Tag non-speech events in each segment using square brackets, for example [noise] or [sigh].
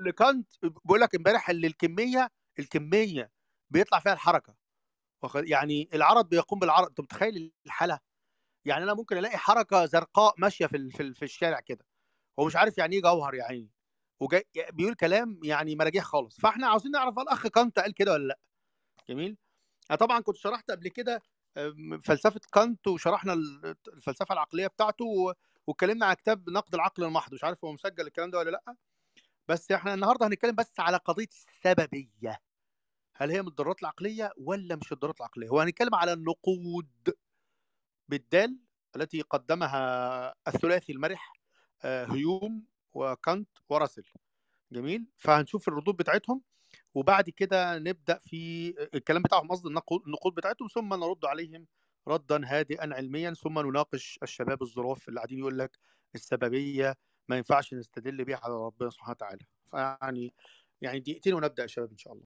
اللي كانت بقول لك امبارح اللي الكميه الكميه بيطلع فيها الحركه يعني العرض بيقوم بالعرض انت متخيل الحاله يعني انا ممكن الاقي حركه زرقاء ماشيه في في, في الشارع كده هو مش عارف يعني ايه جوهر يا عيني وجاي بيقول كلام يعني مراجيح خالص فاحنا عاوزين نعرف هل الاخ كانت قال كده ولا لا جميل انا طبعا كنت شرحت قبل كده فلسفه كانت وشرحنا الفلسفه العقليه بتاعته واتكلمنا عن كتاب نقد العقل المحض مش عارف هو مسجل الكلام ده ولا لا بس احنا النهارده هنتكلم بس على قضيه السببيه هل هي من الضرورات العقليه ولا مش الضرورات العقليه وهنتكلم على النقود بالدال التي قدمها الثلاثي المرح آه، هيوم وكانت وراسل جميل فهنشوف الردود بتاعتهم وبعد كده نبدا في الكلام بتاعهم قصد النقود بتاعتهم ثم نرد عليهم ردا هادئا علميا ثم نناقش الشباب الظراف اللي قاعدين يقول لك السببيه ما ينفعش نستدل بيها على ربنا سبحانه وتعالى فيعني يعني دقيقتين ونبدا يا شباب ان شاء الله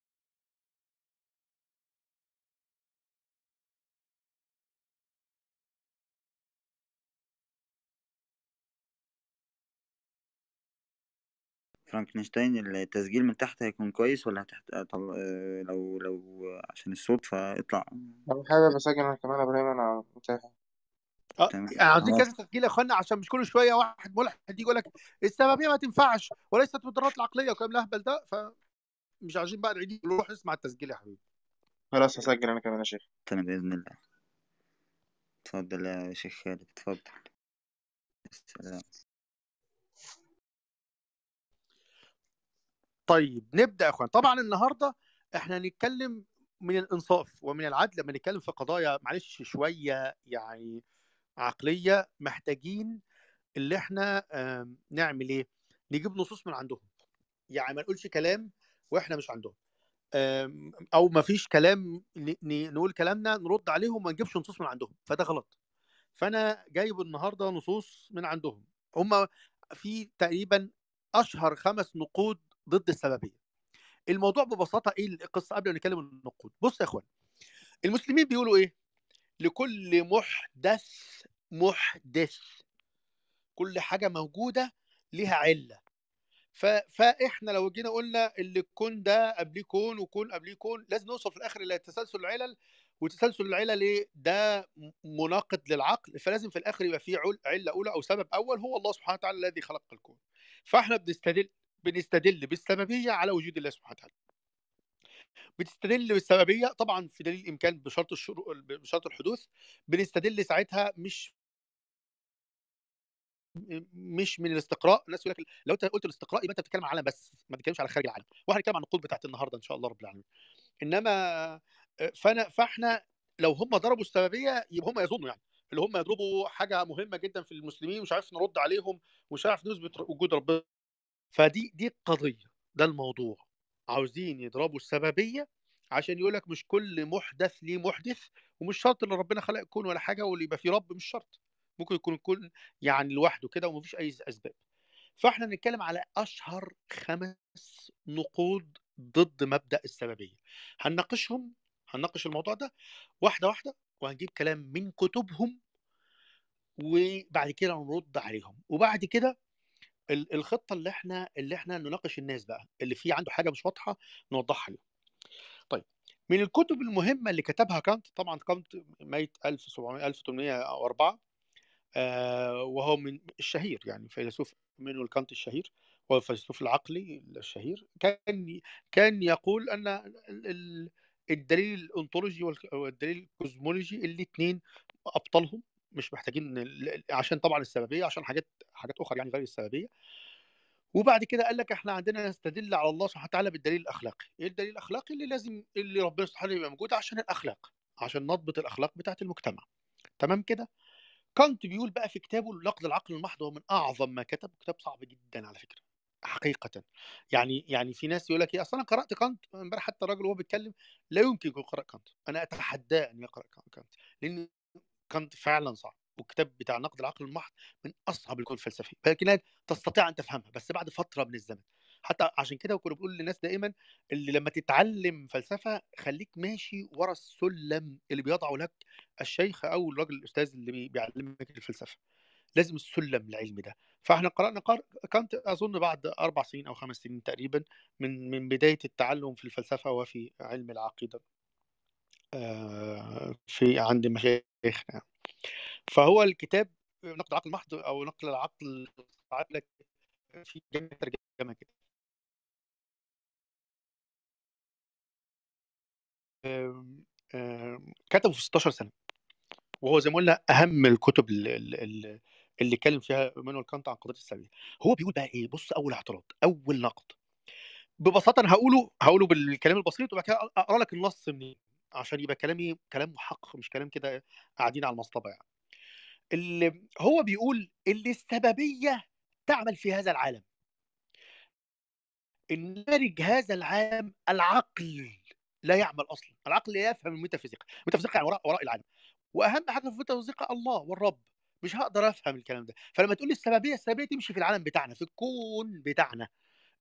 فرانكنشتاين التسجيل من تحت هيكون كويس ولا هتحت أطلع... لو لو عشان الصوت فاطلع لو حابب اسجل انا كمان يا ابراهيم انا متاح آه، عاوزين كذا تسجيل يا اخوانا عشان مش كل شويه واحد ملحد يجي يقول لك السببيه ما تنفعش وليست مضرات العقليه وكلام الاهبل ده فمش عايزين بقى نعيد نروح نسمع التسجيل يا حبيبي خلاص هسجل انا كمان يا شيخ تمام باذن الله اتفضل يا شيخ خالد اتفضل السلام طيب نبدا يا اخوان طبعا النهارده احنا هنتكلم من الانصاف ومن العدل لما نتكلم في قضايا معلش شويه يعني عقليه محتاجين اللي احنا نعمل ايه؟ نجيب نصوص من عندهم يعني ما نقولش كلام واحنا مش عندهم او ما فيش كلام نقول كلامنا نرد عليهم ما نجيبش نصوص من عندهم فده غلط فانا جايب النهارده نصوص من عندهم هم في تقريبا اشهر خمس نقود ضد السببيه الموضوع ببساطه ايه القصه قبل ما نتكلم النقود بص يا اخوان المسلمين بيقولوا ايه لكل محدث محدث كل حاجه موجوده ليها عله ف... فاحنا لو جينا قلنا اللي الكون ده قبليه كون وكون قبليه كون لازم نوصل في الاخر الى تسلسل العلل وتسلسل العلل ايه ده مناقض للعقل فلازم في الاخر يبقى فيه عله اولى او سبب اول هو الله سبحانه وتعالى الذي خلق الكون فاحنا بنستدل بنستدل بالسببيه على وجود الله سبحانه وتعالى بتستدل بالسببيه طبعا في دليل الامكان بشرط الشروط بشرط الحدوث بنستدل ساعتها مش مش من الاستقراء الناس يقول لك لو انت قلت الاستقراء يبقى انت بتتكلم على العالم بس ما بتتكلمش على خارج العالم واحنا بنتكلم عن النقود بتاعت النهارده ان شاء الله رب العالمين انما آه، فانا فاحنا لو هم ضربوا السببيه يبقى هم يظنوا يعني اللي هم يضربوا حاجه مهمه جدا في المسلمين ومش عارف نرد عليهم ومش عارف نثبت وجود ربنا فدي دي القضيه ده الموضوع عاوزين يضربوا السببيه عشان يقول لك مش كل محدث ليه محدث ومش شرط ان ربنا خلق الكون ولا حاجه واللي يبقى فيه رب مش شرط ممكن يكون كل يعني لوحده كده ومفيش اي اسباب فاحنا بنتكلم على اشهر خمس نقود ضد مبدا السببيه هنناقشهم هنناقش الموضوع ده واحده واحده وهنجيب كلام من كتبهم وبعد كده نرد عليهم وبعد كده الخطه اللي احنا اللي احنا نناقش الناس بقى اللي فيه عنده حاجه مش واضحه نوضحها له طيب من الكتب المهمه اللي كتبها كانت طبعا كانت ميت 1700 1804 آه، وهو من الشهير يعني فيلسوف منه كانت الشهير هو الفيلسوف العقلي الشهير كان كان يقول ان الدليل الانطولوجي والدليل الكوزمولوجي الاثنين ابطالهم مش محتاجين عشان طبعا السببيه عشان حاجات حاجات اخرى يعني غير السببيه وبعد كده قال لك احنا عندنا نستدل على الله سبحانه وتعالى بالدليل الاخلاقي ايه الدليل الاخلاقي اللي لازم اللي ربنا سبحانه يبقى موجود عشان الاخلاق عشان نضبط الاخلاق بتاعه المجتمع تمام كده كانت بيقول بقى في كتابه نقد العقل المحض هو من اعظم ما كتب كتاب صعب جدا على فكره حقيقه يعني يعني في ناس يقول لك ايه اصل انا قرات كانت امبارح حتى الراجل وهو بيتكلم لا يمكن يكون قرا كانت انا اتحداه ان يقرا كانت لان كانت فعلا صعب والكتاب بتاع نقد العقل المحض من اصعب الكتب الفلسفيه لكنها تستطيع ان تفهمها بس بعد فتره من الزمن حتى عشان كده كنا بنقول للناس دائما اللي لما تتعلم فلسفه خليك ماشي ورا السلم اللي بيضعه لك الشيخ او الراجل الاستاذ اللي بيعلمك الفلسفه لازم السلم العلمي ده فاحنا قرانا كانت اظن بعد اربع سنين او خمس سنين تقريبا من من بدايه التعلم في الفلسفه وفي علم العقيده آه، في عند مشايخنا فهو الكتاب نقد العقل المحض او نقل العقل في ترجمه كده كتبه في 16 سنه وهو زي ما قلنا اهم الكتب اللي, اللي اتكلم فيها مانويل كانت عن قضيه السلبيه هو بيقول بقى ايه بص اول اعتراض اول نقد ببساطه انا هقوله هقوله بالكلام البسيط وبعد كده اقرا لك النص منين عشان يبقى كلامي كلام محقق مش كلام كده قاعدين على المصطبه يعني. اللي هو بيقول اللي السببيه تعمل في هذا العالم النارج هذا العالم العقل لا يعمل اصلا العقل لا يفهم الميتافيزيقا الميتافيزيقا يعني وراء, وراء العالم واهم حاجه في الميتافيزيقا الله والرب مش هقدر افهم الكلام ده فلما تقول لي السببيه السببيه تمشي في العالم بتاعنا في الكون بتاعنا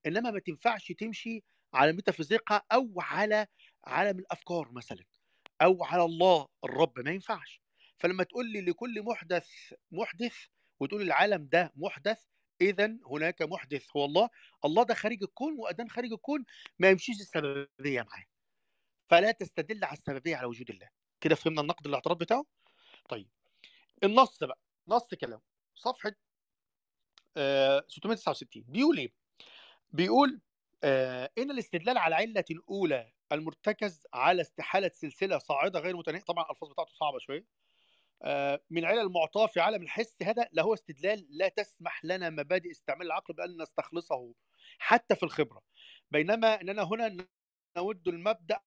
انما ما تنفعش تمشي على الميتافيزيقا او على عالم الافكار مثلا او على الله الرب ما ينفعش فلما تقول لي لكل محدث محدث وتقول العالم ده محدث اذا هناك محدث هو الله الله ده خارج الكون وادان خارج الكون ما يمشيش السببيه معاه فلا تستدل على السببيه على وجود الله كده فهمنا النقد الاعتراض بتاعه طيب النص بقى نص كلامه صفحه آه 669 بيقول ايه بيقول آه ان الاستدلال على علة الاولى المرتكز على استحاله سلسله صاعده غير متناهيه طبعا الالفاظ بتاعته صعبه شويه آه من علل المعطاه في عالم الحس هذا لهو استدلال لا تسمح لنا مبادئ استعمال العقل بان نستخلصه حتى في الخبره بينما اننا هنا نود المبدا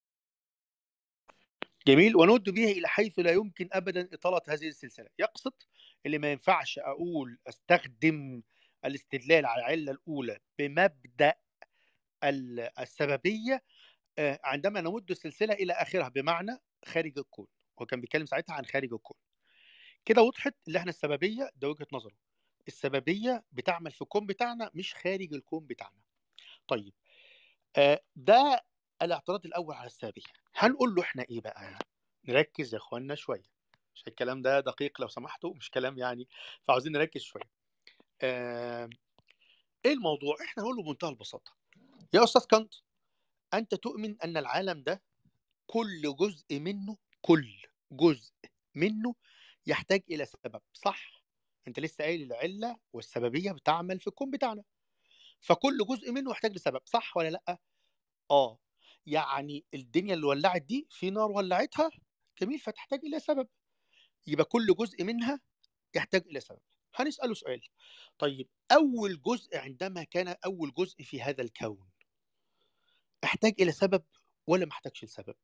جميل ونود به الى حيث لا يمكن ابدا اطاله هذه السلسله يقصد اللي ما ينفعش اقول استخدم الاستدلال على العله الاولى بمبدا السببيه آه، عندما نمد السلسله الى اخرها بمعنى خارج الكون هو كان بيتكلم ساعتها عن خارج الكون كده وضحت اللي احنا السببيه ده وجهه نظره السببيه بتعمل في الكون بتاعنا مش خارج الكون بتاعنا طيب آه، ده الاعتراض الاول على السابية هنقول له احنا ايه بقى نركز يا اخوانا شويه عشان الكلام ده دقيق لو سمحتوا مش كلام يعني فعاوزين نركز شويه آه... ايه الموضوع احنا هنقول له بمنتهى البساطه يا استاذ كانت انت تؤمن ان العالم ده كل جزء منه كل جزء منه يحتاج الى سبب صح انت لسه قايل العله والسببيه بتعمل في الكون بتاعنا فكل جزء منه يحتاج لسبب صح ولا لا اه يعني الدنيا اللي ولعت دي في نار ولعتها جميل فتحتاج الى سبب يبقى كل جزء منها يحتاج الى سبب هنساله سؤال طيب اول جزء عندما كان اول جزء في هذا الكون احتاج الى سبب ولا ما احتاجش لسبب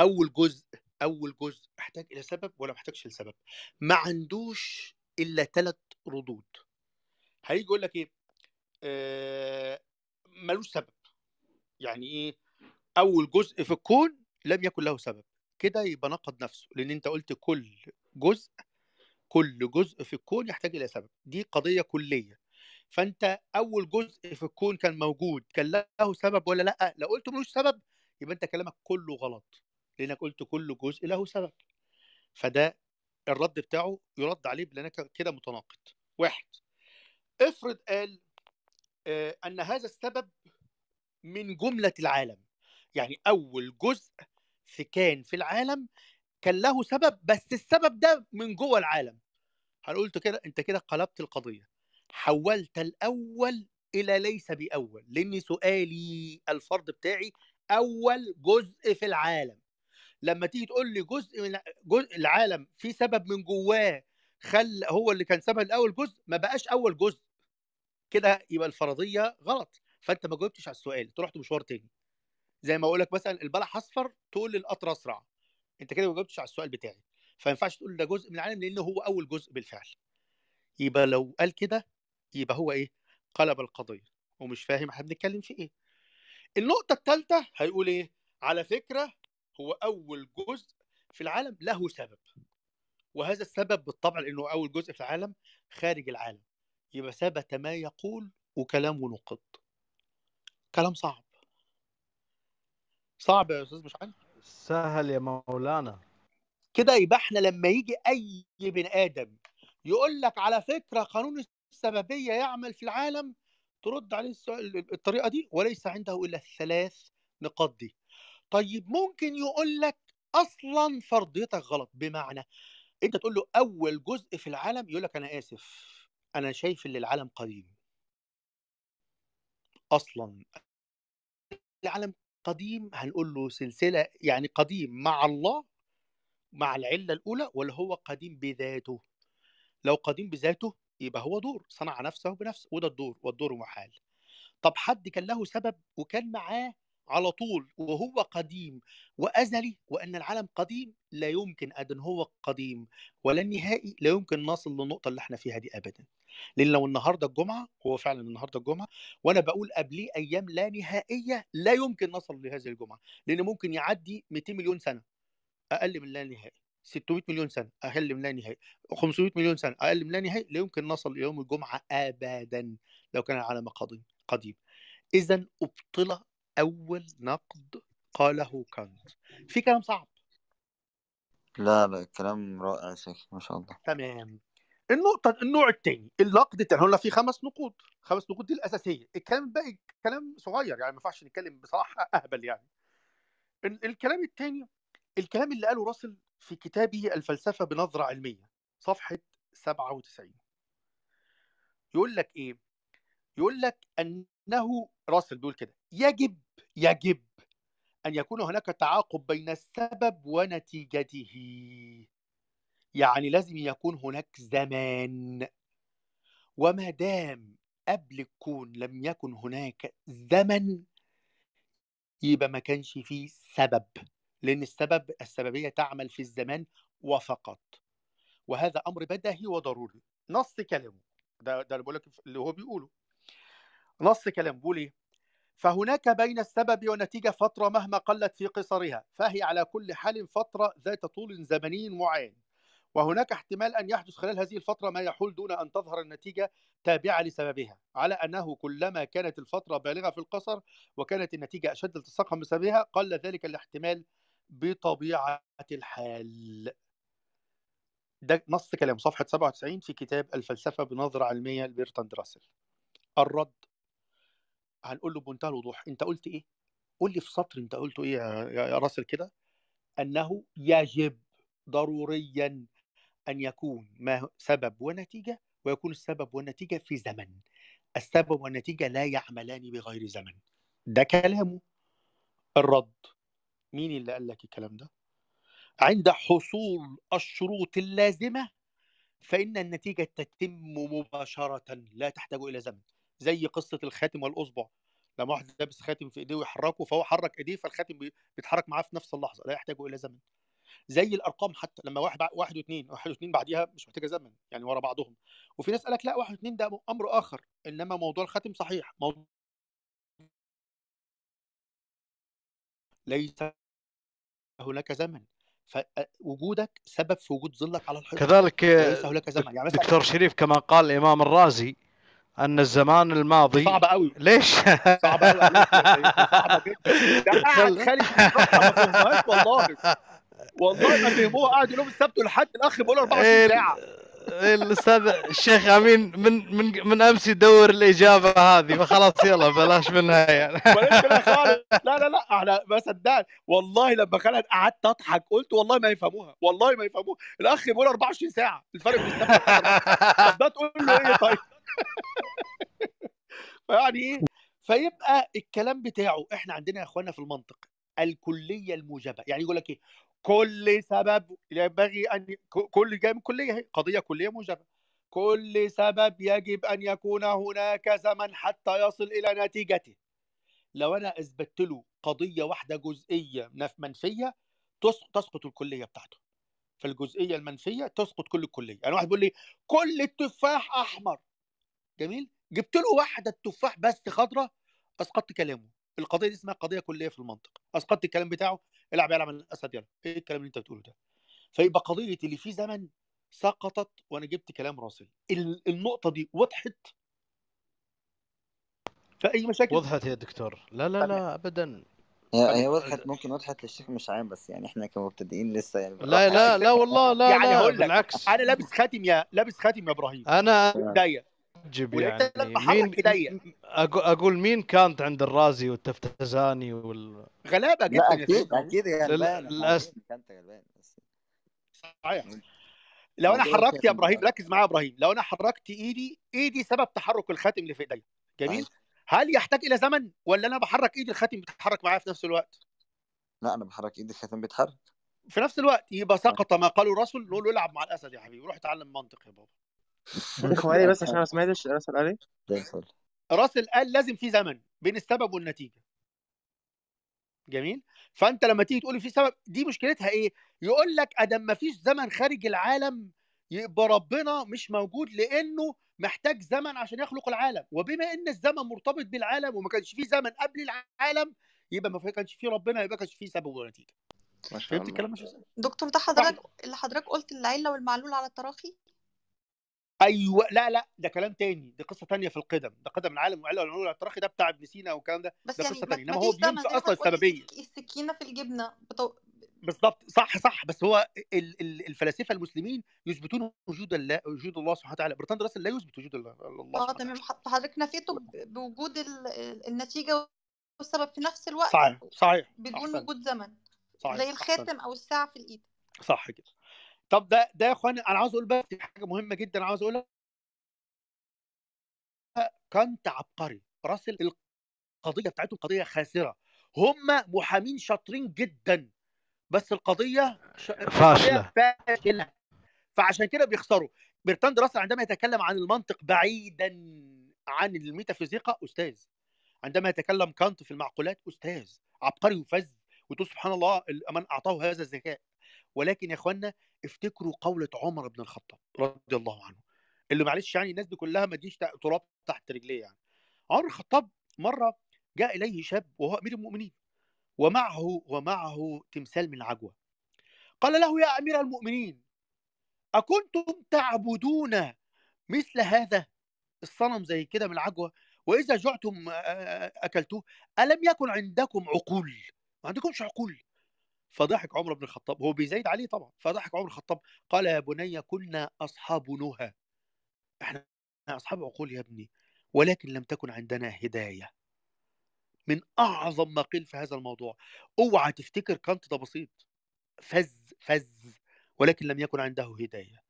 اول جزء اول جزء احتاج الى سبب ولا ما احتاجش لسبب ما عندوش الا ثلاث ردود هيجي يقول لك ايه آه ملوش سبب يعني ايه اول جزء في الكون لم يكن له سبب كده يبقى نقد نفسه لان انت قلت كل جزء كل جزء في الكون يحتاج الى سبب دي قضيه كليه فانت اول جزء في الكون كان موجود كان له سبب ولا لا لو قلت ملوش سبب يبقى انت كلامك كله غلط لانك قلت كل جزء له سبب فده الرد بتاعه يرد عليه بلانك كده متناقض واحد افرض قال آه ان هذا السبب من جمله العالم يعني اول جزء في كان في العالم كان له سبب بس السبب ده من جوه العالم هل قلت كده انت كده قلبت القضيه حولت الاول الى ليس باول لان سؤالي الفرض بتاعي اول جزء في العالم لما تيجي تقول لي جزء من جزء العالم في سبب من جواه خل هو اللي كان سبب الاول جزء ما بقاش اول جزء كده يبقى الفرضيه غلط فانت ما جاوبتش على السؤال انت رحت مشوار تاني زي ما اقول لك مثلا البلح اصفر تقول القطر اسرع انت كده ما جاوبتش على السؤال بتاعي فما ينفعش تقول ده جزء من العالم لان هو اول جزء بالفعل يبقى لو قال كده يبقى هو ايه قلب القضيه ومش فاهم احنا بنتكلم في ايه النقطه الثالثه هيقول ايه على فكره هو اول جزء في العالم له سبب وهذا السبب بالطبع لانه اول جزء في العالم خارج العالم يبقى ثبت ما يقول وكلامه نقض كلام صعب صعب يا استاذ مشعل سهل يا مولانا كده يبقى احنا لما يجي اي بني ادم يقول لك على فكره قانون السببيه يعمل في العالم ترد عليه السؤال الطريقه دي وليس عنده الا الثلاث نقاط دي طيب ممكن يقول لك اصلا فرضيتك غلط بمعنى انت تقول له اول جزء في العالم يقول لك انا اسف انا شايف ان العالم قديم اصلا العالم قديم هنقول له سلسله يعني قديم مع الله مع العله الاولى ولا هو قديم بذاته لو قديم بذاته يبقى هو دور صنع نفسه بنفسه وده الدور والدور محال طب حد كان له سبب وكان معاه على طول وهو قديم وأزلي وأن العالم قديم لا يمكن أن هو قديم ولا النهائي لا يمكن نصل للنقطة اللي احنا فيها دي أبدا لأن لو النهاردة الجمعة هو فعلا النهاردة الجمعة وأنا بقول قبليه أيام لا نهائية لا يمكن نصل لهذه الجمعة لأن ممكن يعدي 200 مليون سنة أقل من لا نهائي 600 مليون سنه اقل من لا نهائي 500 مليون سنه اقل من لا نهائي لا يمكن نصل ليوم الجمعه ابدا لو كان العالم قديم قديم اذا ابطل اول نقد قاله كانت في كلام صعب لا لا كلام رائع شيخ ما شاء الله تمام النقطة النوع الثاني النقد الثاني قلنا في خمس نقود خمس نقود دي الأساسية الكلام الباقي كلام صغير يعني ما ينفعش نتكلم بصراحة أهبل يعني الكلام الثاني الكلام اللي قاله راسل في كتابه الفلسفة بنظرة علمية صفحة 97 يقول لك إيه؟ يقول لك أنه راسل بيقول كده يجب يجب أن يكون هناك تعاقب بين السبب ونتيجته يعني لازم يكون هناك زمان وما دام قبل الكون لم يكن هناك زمن يبقى ما كانش فيه سبب لأن السبب السببية تعمل في الزمان وفقط وهذا أمر بدهي وضروري نص كلامه ده ده اللي بقول لك اللي هو بيقوله نص كلامه بيقول ايه؟ فهناك بين السبب والنتيجة فترة مهما قلت في قصرها فهي على كل حال فترة ذات طول زمني معين وهناك احتمال أن يحدث خلال هذه الفترة ما يحول دون أن تظهر النتيجة تابعة لسببها على أنه كلما كانت الفترة بالغة في القصر وكانت النتيجة أشد التصاقا بسببها قل ذلك الاحتمال بطبيعة الحال ده نص كلام صفحة 97 في كتاب الفلسفة بنظرة علمية لبيرتاند راسل الرد هنقول له بمنتهى الوضوح انت قلت ايه؟ قول لي في سطر انت قلته ايه يا راسل كده؟ انه يجب ضروريا ان يكون ما سبب ونتيجه ويكون السبب والنتيجه في زمن. السبب والنتيجه لا يعملان بغير زمن. ده كلامه. الرد مين اللي قال لك الكلام ده؟ عند حصول الشروط اللازمه فإن النتيجة تتم مباشرة لا تحتاج إلى زمن زي قصه الخاتم والاصبع لما واحد لابس خاتم في ايديه ويحركه فهو حرك ايديه فالخاتم بيتحرك معاه في نفس اللحظه لا يحتاج الى زمن زي الارقام حتى لما واحد واحد واثنين واحد واثنين بعديها مش محتاجه زمن يعني ورا بعضهم وفي ناس قالك لا واحد واثنين ده امر اخر انما موضوع الخاتم صحيح موضوع ليس هناك زمن فوجودك سبب في وجود ظلك على الحيطه كذلك ليس هناك زمن يعني دكتور شريف كما قال الامام الرازي ان الزمان الماضي صعب قوي ليش؟ صعب قوي [laughs] صعب جدا قاعد خالد ما والله والله ما فهموها قاعد يوم السبت والحد الاخ بيقول 24 ساعه الاستاذ الشيخ امين من من من امس يدور الاجابه هذه فخلاص يلا بلاش منها يعني [laughs] لا لا لا احنا ما صدقت والله لما خالد قعدت اضحك قلت والله ما يفهموها والله ما يفهموها الاخ بيقول 24 ساعه الفرق بين السبت ده تقول له ايه طيب فيعني [laughs] ايه فيبقى الكلام بتاعه احنا عندنا يا اخوانا في المنطق الكليه الموجبه يعني يقول لك ايه كل سبب ينبغي ان كل جاي من كليه قضيه كليه موجبه كل سبب يجب ان يكون هناك زمن حتى يصل الى نتيجته لو انا اثبتت له قضيه واحده جزئيه منفيه تسقط الكليه بتاعته فالجزئيه المنفيه تسقط كل الكليه يعني واحد بيقول لي كل التفاح احمر جميل جبت له واحده تفاح بس خضراء اسقطت كلامه القضيه دي اسمها قضيه كليه في المنطق اسقطت الكلام بتاعه العب يلعب من الاسد يلا ايه الكلام اللي انت بتقوله ده فيبقى قضيه اللي في زمن سقطت وانا جبت كلام راسل النقطه دي وضحت فاي مشاكل وضحت يا دكتور لا لا لا ابدا هي وضحت ممكن وضحت للشيخ مش عام بس يعني احنا كمبتدئين لسه يعني لا لا لا والله لا يعني لا بالعكس انا لابس خاتم يا لابس خاتم يا ابراهيم انا ضيق معجب يعني مين اقول اقول مين كانت عند الرازي والتفتزاني وال غلابه جدا لا اكيد اكيد غلبان للاسف كانت غلبان صحيح لو انا حركت يا ابراهيم ركز معايا يا ابراهيم لو انا حركت ايدي ايدي سبب تحرك الخاتم اللي في ايدي جميل طيب. هل يحتاج الى زمن ولا انا بحرك ايدي الخاتم بتتحرك معايا في نفس الوقت لا انا بحرك ايدي الخاتم بيتحرك في نفس الوقت يبقى طيب. سقط ما قاله الرسول نقول له العب مع الاسد يا حبيبي روح اتعلم منطق يا بابا رقم [laughs] آلي بس عشان ما [laughs] سمعتش راس الآلي راس الآل لازم في زمن بين السبب والنتيجة جميل فانت لما تيجي تقول في سبب دي مشكلتها ايه يقول لك ادم ما فيش زمن خارج العالم يبقى ربنا مش موجود لانه محتاج زمن عشان يخلق العالم وبما ان الزمن مرتبط بالعالم وما كانش فيه زمن قبل العالم يبقى ما كانش فيه ربنا يبقى ما كانش فيه سبب ونتيجه فهمت الكلام مش دكتور ده حضرتك طيب. اللي حضرتك قلت العله والمعلول على التراخي ايوه لا لا ده كلام تاني دي قصه تانيه في القدم ده قدم العالم العلوم الاعتراخي ده بتاع ابن سينا والكلام ده بس ده يعني قصه تانيه انما هو بينسى اصلا السببيه السكينه في الجبنه بتو... بالظبط صح صح بس هو الفلاسفه المسلمين يثبتون وجود الله وجود الله سبحانه وتعالى برتاند راسل لا يثبت وجود الله اه تمام حضرتك نفيته بوجود النتيجه والسبب في نفس الوقت صحيح صحيح بدون وجود زمن زي الخاتم او الساعه في الايد صح كده طب ده ده يا اخوان انا عاوز اقول بقى حاجه مهمه جدا عاوز اقولها كانت عبقري راس القضيه بتاعتهم قضيه خاسره هم محامين شاطرين جدا بس القضيه ش... فاشله فاشله فعشان كده بيخسروا برتاند راسل عندما يتكلم عن المنطق بعيدا عن الميتافيزيقا استاذ عندما يتكلم كانت في المعقولات استاذ عبقري وفذ وتقول سبحان الله من اعطاه هذا الذكاء ولكن يا اخوانا افتكروا قولة عمر بن الخطاب رضي الله عنه اللي معلش يعني الناس دي كلها ما تجيش تراب تحت رجليه يعني عمر الخطاب مرة جاء إليه شاب وهو أمير المؤمنين ومعه ومعه تمثال من عجوة قال له يا أمير المؤمنين أكنتم تعبدون مثل هذا الصنم زي كده من العجوة وإذا جعتم أكلتوه ألم يكن عندكم عقول ما عندكمش عقول فضحك عمر بن الخطاب هو بيزايد عليه طبعا فضحك عمر الخطاب قال يا بني كنا أصحاب نهى احنا أصحاب عقول يا ابني ولكن لم تكن عندنا هداية من أعظم ما قيل في هذا الموضوع اوعى تفتكر كانت ده بسيط فز فز ولكن لم يكن عنده هداية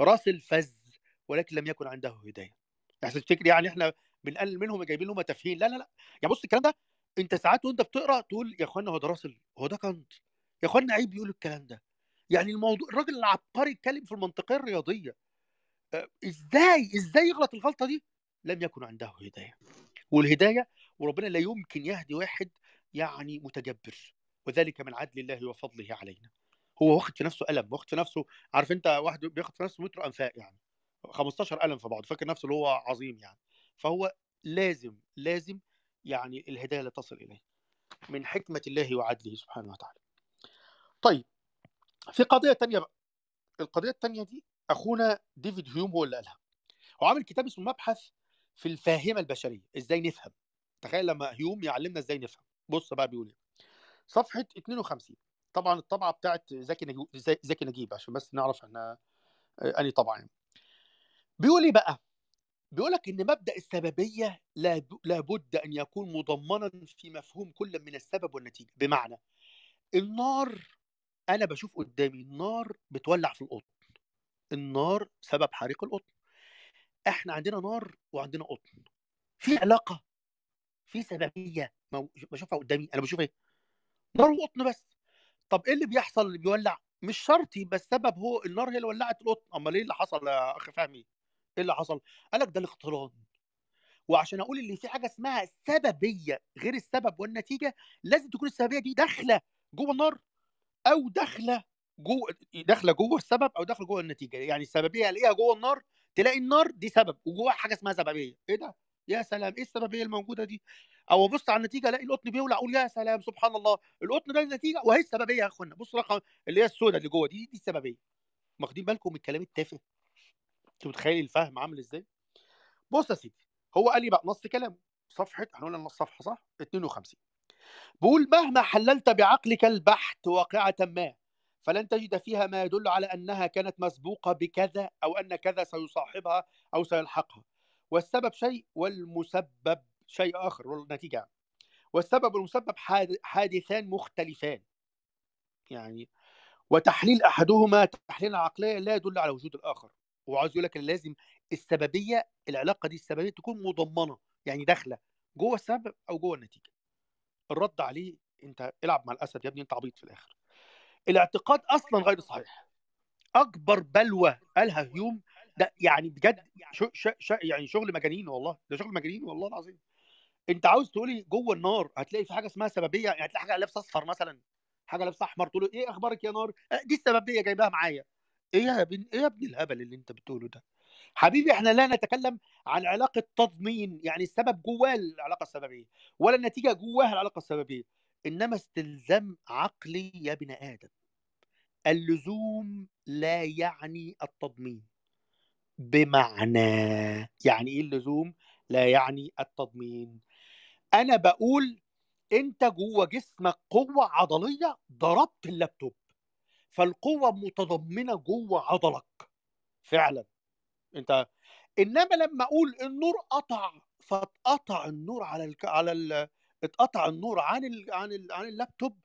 راسل فز ولكن لم يكن عنده هداية عشان يعني تفتكر يعني احنا بنقلل منهم جايبين لهم تافهين لا لا لا يعني بص الكلام ده انت ساعات وانت بتقرا تقول يا اخوانا هو ده راسل هو ده كانت يا اخوانا عيب يقول الكلام ده يعني الموضوع الراجل العبقري اتكلم في المنطقيه الرياضيه آه، ازاي ازاي يغلط الغلطه دي لم يكن عنده هدايه والهدايه وربنا لا يمكن يهدي واحد يعني متجبر وذلك من عدل الله وفضله علينا هو واخد في نفسه ألم واخد في نفسه عارف انت واحد بياخد في نفسه متر أنفاق يعني 15 ألم في بعض فاكر نفسه اللي هو عظيم يعني فهو لازم لازم يعني الهدايه لا تصل اليه من حكمه الله وعدله سبحانه وتعالى طيب في قضيه تانية بقى القضيه التانية دي اخونا ديفيد هيوم هو اللي قالها وعامل كتاب اسمه مبحث في الفاهمه البشريه ازاي نفهم تخيل لما هيوم يعلمنا ازاي نفهم بص بقى بيقول ايه صفحه 52 طبعا الطبعه بتاعت زكي نجيب زكي نجيب عشان بس نعرف احنا اني طبعا يعني. بيقول ايه بقى بيقول لك ان مبدا السببيه لابد ان يكون مضمنا في مفهوم كل من السبب والنتيجه بمعنى النار انا بشوف قدامي النار بتولع في القطن النار سبب حريق القطن احنا عندنا نار وعندنا قطن في علاقه في سببيه بشوفها قدامي انا بشوف ايه نار وقطن بس طب ايه اللي بيحصل اللي بيولع مش شرط يبقى السبب هو النار هي اللي ولعت القطن امال ايه اللي حصل يا اخ فهمي ايه اللي حصل قال لك ده الاقتران وعشان اقول ان في حاجه اسمها سببيه غير السبب والنتيجه لازم تكون السببيه دي داخله جوه النار او داخله جوه داخله جوه السبب او داخله جوه النتيجه يعني السببيه الاقيها جوه النار تلاقي النار دي سبب وجواها حاجه اسمها سببيه ايه ده يا سلام ايه السببيه الموجوده دي او ابص على النتيجه الاقي القطن بيولع اقول يا سلام سبحان الله القطن ده النتيجه وهي السببيه يا اخوانا بص رقم اللي هي السوداء اللي جوه دي دي السببيه واخدين بالكم من الكلام التافه انت متخيل الفهم عامل ازاي بص يا سيدي هو قال لي إيه بقى نص كلامه صفحه هنقول نص صفحه صح 52 بقول مهما حللت بعقلك البحت واقعة ما فلن تجد فيها ما يدل على أنها كانت مسبوقة بكذا أو أن كذا سيصاحبها أو سيلحقها والسبب شيء والمسبب شيء آخر والنتيجة والسبب والمسبب حادثان مختلفان يعني وتحليل أحدهما تحليلا عقليا لا يدل على وجود الآخر وعاوز يقول لك لازم السببية العلاقة دي السببية تكون مضمنة يعني داخلة جوه السبب أو جوه النتيجة الرد عليه انت العب مع الاسد يا ابني انت عبيط في الاخر الاعتقاد اصلا غير صحيح اكبر بلوى قالها هيوم ده يعني بجد شو ش ش يعني شغل مجانين والله ده شغل مجانين والله العظيم انت عاوز تقولي جوه النار هتلاقي في حاجه اسمها سببيه يعني هتلاقي حاجه لابسه اصفر مثلا حاجه لابسه احمر تقول ايه اخبارك يا نار آه، دي السببيه جايباها معايا ايه يا ابني ايه يا ابن الهبل اللي انت بتقوله ده حبيبي احنا لا نتكلم عن علاقه تضمين يعني السبب جواه العلاقه السببيه ولا النتيجه جواها العلاقه السببيه انما استلزام عقلي يا بني ادم اللزوم لا يعني التضمين بمعنى يعني ايه اللزوم لا يعني التضمين انا بقول انت جوه جسمك قوه عضليه ضربت اللابتوب فالقوه متضمنه جوه عضلك فعلا انت انما لما اقول النور قطع فاتقطع النور على ال... على ال... اتقطع النور عن ال... عن ال... عن اللابتوب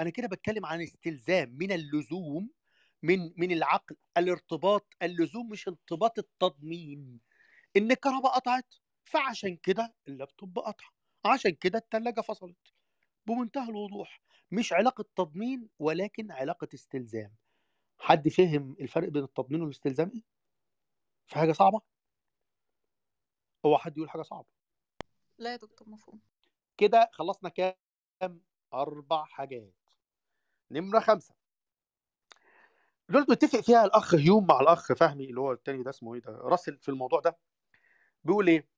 انا كده بتكلم عن استلزام من اللزوم من من العقل الارتباط اللزوم مش ارتباط التضمين ان الكهرباء قطعت فعشان كده اللابتوب قطع عشان كده الثلاجه فصلت بمنتهى الوضوح مش علاقه تضمين ولكن علاقه استلزام حد فهم الفرق بين التضمين والاستلزام ايه في حاجه صعبه هو حد يقول حاجه صعبه لا يا دكتور مفهوم كده خلصنا كام اربع حاجات نمره خمسة دول متفق فيها الاخ هيوم مع الاخ فهمي اللي هو التاني ده اسمه ايه ده راسل في الموضوع ده بيقول ايه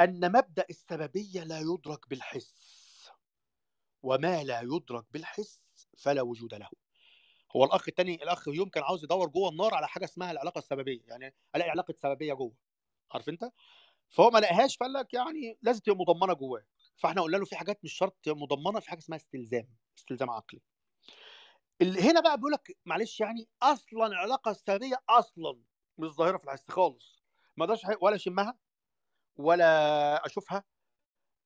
ان مبدا السببيه لا يدرك بالحس وما لا يدرك بالحس فلا وجود له هو الاخ الثاني الاخ هيوم كان عاوز يدور جوه النار على حاجه اسمها العلاقه السببيه يعني الاقي علاقه سببيه جوه عارف انت فهو ما لقاهاش فقال لك يعني لازم تبقى مضمنه جواه فاحنا قلنا له في حاجات مش شرط مضمنه في حاجه اسمها استلزام استلزام عقلي هنا بقى بيقول لك معلش يعني اصلا العلاقه السببيه اصلا مش ظاهره في الحس خالص ما اقدرش ولا اشمها ولا اشوفها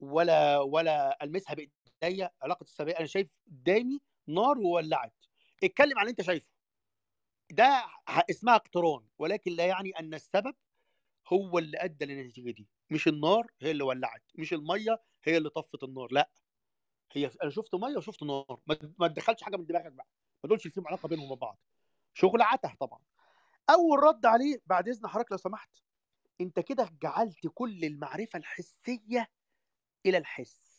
ولا ولا المسها بايديا علاقه السببيه انا شايف قدامي نار وولعت اتكلم عن اللي انت شايفه ده اسمها اقتران ولكن لا يعني ان السبب هو اللي ادى للنتيجه دي مش النار هي اللي ولعت مش الميه هي اللي طفت النار لا هي انا شفت ميه وشفت نار ما تدخلش حاجه من دماغك بقى ما دولش في علاقه بينهم وبعض شغل عته طبعا اول رد عليه بعد اذن حضرتك لو سمحت انت كده جعلت كل المعرفه الحسيه الى الحس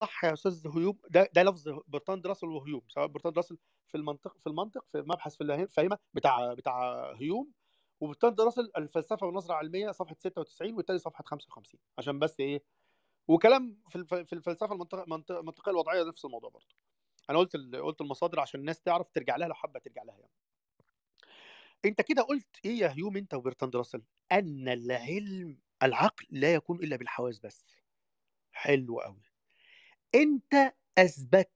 صح يا استاذ هيوم ده ده لفظ برتاند راسل وهيوم سواء برتاند راسل في المنطق في المنطق في مبحث في الفهيمه بتاع بتاع هيوم وبرتاند راسل الفلسفه والنظره العلميه صفحه 96 والتالي صفحه 55 عشان بس ايه وكلام في في الفلسفه المنطقيه المنطق الوضعيه نفس الموضوع برضه انا قلت قلت المصادر عشان الناس تعرف ترجع لها لو حابه ترجع لها يعني انت كده قلت ايه يا هيوم انت وبرتاند راسل ان العلم العقل لا يكون الا بالحواس بس حلو قوي انت اثبت